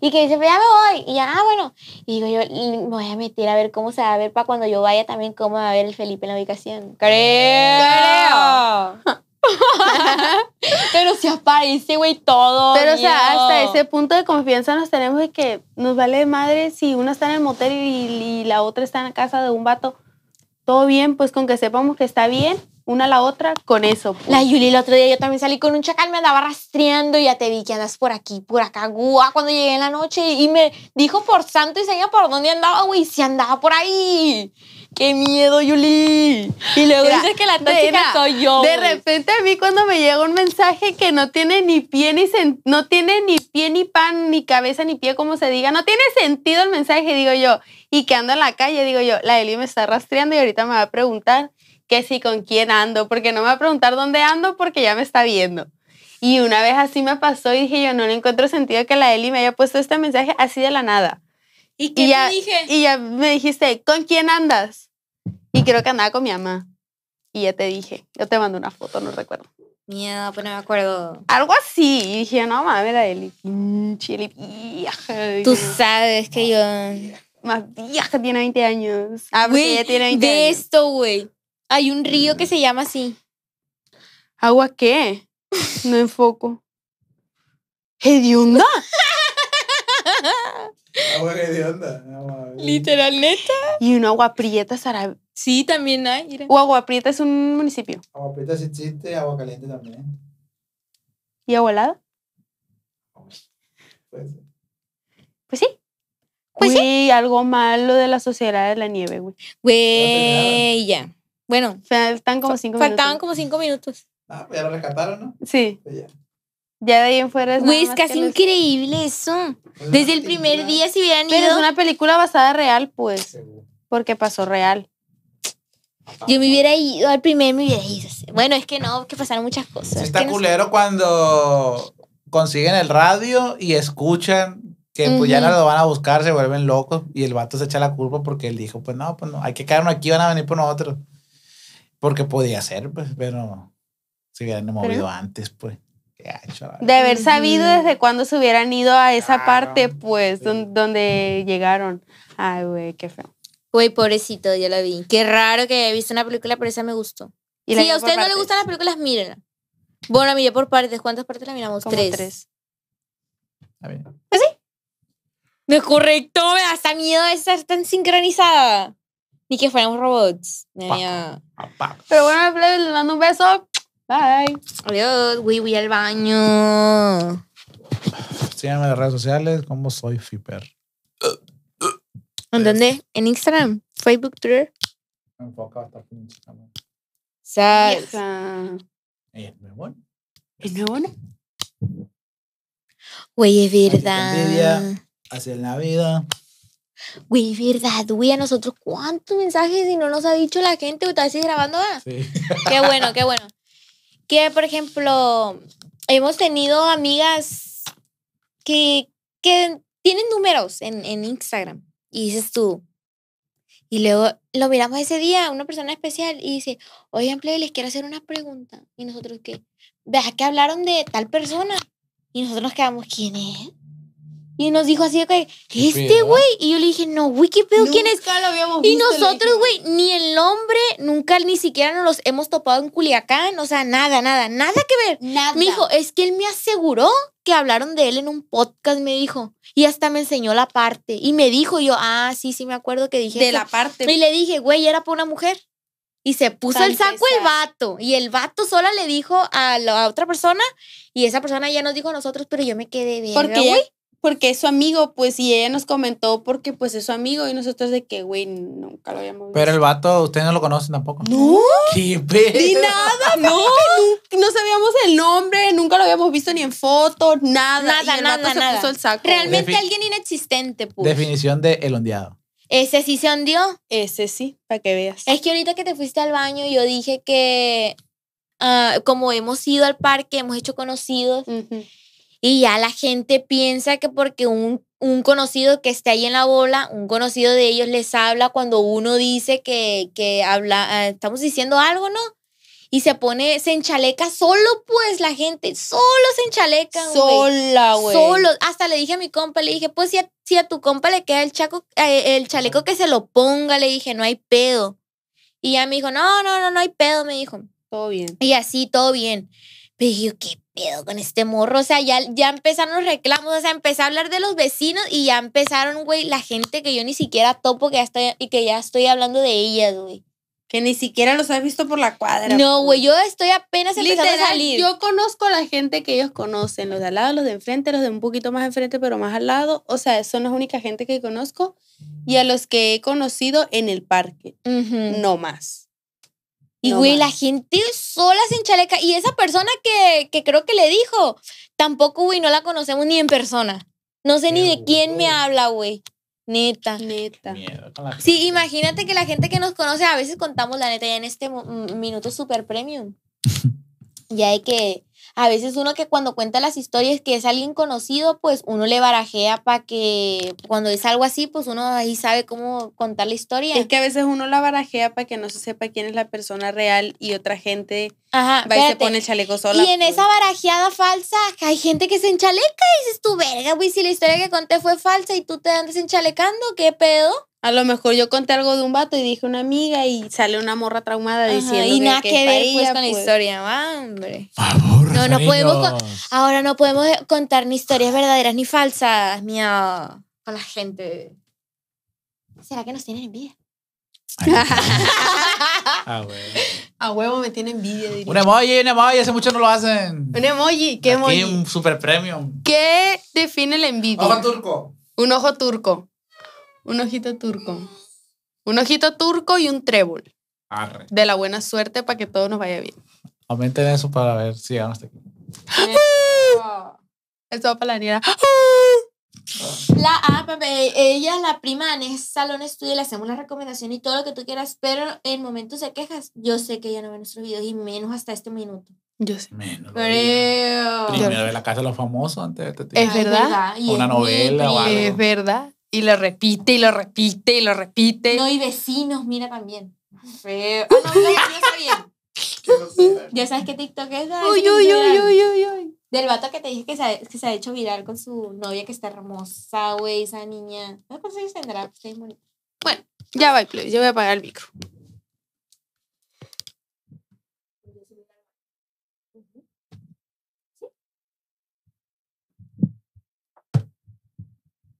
Y que dice, pues ya me voy. Y ya, ah, bueno. Y digo yo, me voy a meter a ver cómo se va a ver para cuando yo vaya también cómo va a ver el Felipe en la ubicación. ¡Creo! (laughs) Pero se aparece, güey, todo. Pero, o sea, hasta ese punto de confianza nos tenemos de que nos vale madre si uno está en el motel y, y la otra está en la casa de un vato todo bien, pues con que sepamos que está bien una a la otra con eso. Pues. La Yuli, el otro día yo también salí con un chacal, me andaba rastreando y ya te vi que andas por aquí, por acá, guau, cuando llegué en la noche y me dijo por santo y señor por dónde andaba, güey, si andaba por ahí. ¡Qué miedo, Yuli! Y luego dices que la tóxica soy yo. De repente a mí cuando me llega un mensaje que no tiene ni pie ni no tiene ni pie ni pan ni cabeza ni pie como se diga, no tiene sentido el mensaje, digo yo, y que ando en la calle, digo yo, la Eli me está rastreando y ahorita me va a preguntar que si con quién ando, porque no me va a preguntar dónde ando porque ya me está viendo. Y una vez así me pasó y dije yo, no le encuentro sentido que la Eli me haya puesto este mensaje así de la nada. ¿Y qué dije? Y ya me dijiste, ¿con quién andas? Y creo que andaba con mi mamá. Y ya te dije, yo te mando una foto, no recuerdo. Miedo, pues no me acuerdo. Algo así. Y dije, no mames, la Eli. Tú sabes que yo. Más vieja, tiene 20 años. Ah, ver, pues tiene 20 de esto, güey. Hay un río que mm. se llama así. ¿Agua qué? (laughs) No enfoco. ¿Hedionda? Agua de onda. Literal, neta. Y un agua prieta Sara? Sí, también hay. Mira. O agua prieta es un municipio. Agua prieta sí existe, agua caliente también. ¿Y agua helada? Pues, pues sí. Pues sí. algo malo de la sociedad de la nieve, güey. Güey, ya. Bueno. Faltan como cinco minutos. Faltaban como cinco minutos. Ah, pues ya lo rescataron, ¿no? Sí. Pues ya. Ya de ahí en fuera es. es casi increíble eso. Desde el primer día si hubieran Pero es una película basada real, pues. Porque pasó real. Yo me hubiera ido al primer, me hubiera ido. Bueno, es que no, que pasaron muchas cosas. está culero cuando consiguen el radio y escuchan que pues ya no lo van a buscar, se vuelven locos y el vato se echa la culpa porque él dijo, pues no, pues no, hay que quedarnos aquí, van a venir por nosotros. Porque podía ser, pues, pero se hubieran movido antes, pues. De haber sabido desde cuándo se hubieran ido a esa parte, pues, donde llegaron. Ay, güey, qué feo. Güey, pobrecito, yo la vi. Qué raro que He visto una película, pero esa me gustó. si a usted no le gustan las películas, mírenla. Bueno, la miré por partes. ¿Cuántas partes la miramos? Como tres. tres. ver. ¿Así? ¿Ah, no es correcto, me da hasta miedo de estar tan sincronizada. Ni que fuéramos robots. Pero bueno, le mando un beso. Bye. Adiós. Voy, voy al baño. Síganme en las redes sociales como soy Fiper. ¿En dónde? ¿En Instagram? ¿Facebook? ¿Twitter? Enfocado hasta en Instagram. ¿Sabes? ¿Es bueno. ¿Es nuevo? Güey, es verdad. Hacia la vida. Güey, verdad, güey, a nosotros cuántos mensajes y no nos ha dicho la gente, ¿estás grabando? Sí. Qué bueno, qué bueno que, por ejemplo, hemos tenido amigas que, tienen números en, Instagram y dices tú, y luego lo miramos ese día, una persona especial, y dice, oigan, empleo les quiero hacer una pregunta. Y nosotros, ¿qué? Veas que hablaron de tal persona. Y nosotros nos quedamos, ¿quién es? Y nos dijo así este güey. Y yo le dije, no, güey, ¿qué pedo? ¿Quién es? y nosotros, güey, ni el nombre, nunca ni siquiera nos los hemos topado en Culiacán. O sea, nada, nada, nada que ver. Nada. Me dijo, es que él me aseguró que hablaron de él en un podcast, me dijo. Y hasta me enseñó la parte. Y me dijo yo, ah, sí, sí, me acuerdo que dije. De la parte. Y le dije, güey, era para una mujer. Y se puso el saco el vato. Y el vato sola le dijo a la otra persona. Y esa persona ya nos dijo a nosotros, pero yo me quedé de qué, güey? porque es su amigo, pues, y ella nos comentó porque, pues, es su amigo y nosotros de que, güey, nunca lo habíamos visto. Pero el vato, ustedes no lo conocen tampoco. No. Ni nada, no. no sabíamos el nombre, nunca lo habíamos visto ni en fotos, nada. Nada, nada, se puso el saco. Realmente alguien inexistente, pues. Definición de el ondeado. Ese sí se ondeó? Ese sí, para que veas. Es que ahorita que te fuiste al baño, yo dije que ah, como hemos ido al parque, hemos hecho conocidos, y ya la gente piensa que porque un, un conocido que esté ahí en la bola, un conocido de ellos les habla cuando uno dice que, habla, eh, estamos diciendo algo, ¿no? y se pone, se enchaleca solo, pues la gente, solo se enchaleca. Sola, güey. Solo. Hasta le dije a mi compa, le dije, pues si a, tu compa le queda el, chaco, eh, el chaleco que se lo ponga, le dije, no hay pedo. Y ya me dijo, no, no, no, no hay pedo, me dijo. Todo bien. Y así, todo bien. Pero yo, ¿qué pedo con este morro? O sea, ya, ya empezaron los reclamos, o sea, empecé a hablar de los vecinos y ya empezaron, güey, la gente que yo ni siquiera topo que ya y que ya estoy hablando de ellas, güey. Que ni siquiera los has visto por la cuadra. No, pues. güey, yo estoy apenas empezando Literal, a salir. Yo conozco a la gente que ellos conocen, los de al lado, los de enfrente, los de un poquito más enfrente, pero más al lado. O sea, son las únicas gente que conozco y a los que he conocido en el parque, no más. Y güey, la gente sola sin chaleca. Y esa persona que, creo que le dijo, tampoco, güey, no la conocemos ni en persona. No sé ni de quién me habla, güey. Neta. Neta. Sí, imagínate que la gente que nos conoce a veces contamos la neta ya en este mm, minuto super premium. (laughs) ya hay que a veces uno que cuando cuenta las historias que es alguien conocido, pues uno le barajea para que cuando es algo así, pues uno ahí sabe cómo contar la historia. Es que a veces uno la barajea para que no se sepa quién es la persona real y otra gente Ajá, va y se pone chaleco sola. Y en pues. esa barajeada falsa hay gente que se enchaleca y dices, tu verga, güey, si la historia que conté fue falsa y tú te andas enchalecando, ¿qué pedo? A lo mejor yo conté algo de un vato y dije una amiga y sale una morra traumada diciendo y nada que, pues, con la pues. historia, hombre. no, no podemos ahora no podemos eh, contar ni historias verdaderas ni falsas, mía, con la gente. ¿Será que nos tienen envidia? (laughs) Ah, a huevo me tiene envidia. Un emoji, un emoji, hace mucho no lo hacen. Un emoji, ¿qué emoji? un super premium. ¿Qué define el envidia? Ojo turco. Un ojo turco. Un ojito turco. Un ojito turco y un trébol. De la buena suerte para que todo nos vaya bien. Aumenten eso para ver si llegamos hasta aquí. Eso, va para la niña. ¡Ah! La app, ella, la prima en Salón Estudio, le hacemos la recomendación y todo lo que tú quieras, pero en momentos de quejas, yo sé que ella no ve nuestros videos y menos hasta este minuto. Yo sé. Menos. Primero de la casa de los famosos antes de este Es verdad. Una novela o algo. Es verdad. Y lo repite, y lo repite, y lo repite. No, y vecinos, mira también. Feo. no, ah, Ya sabes que TikTok es. uy, uy, uy, Del vato que te dije que se, ha, que se ha hecho viral con su novia que está hermosa, güey, esa niña. No sé si tendrá, pues, Bueno, ya va, please. Yo voy a apagar el micro.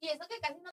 Y eso que casi no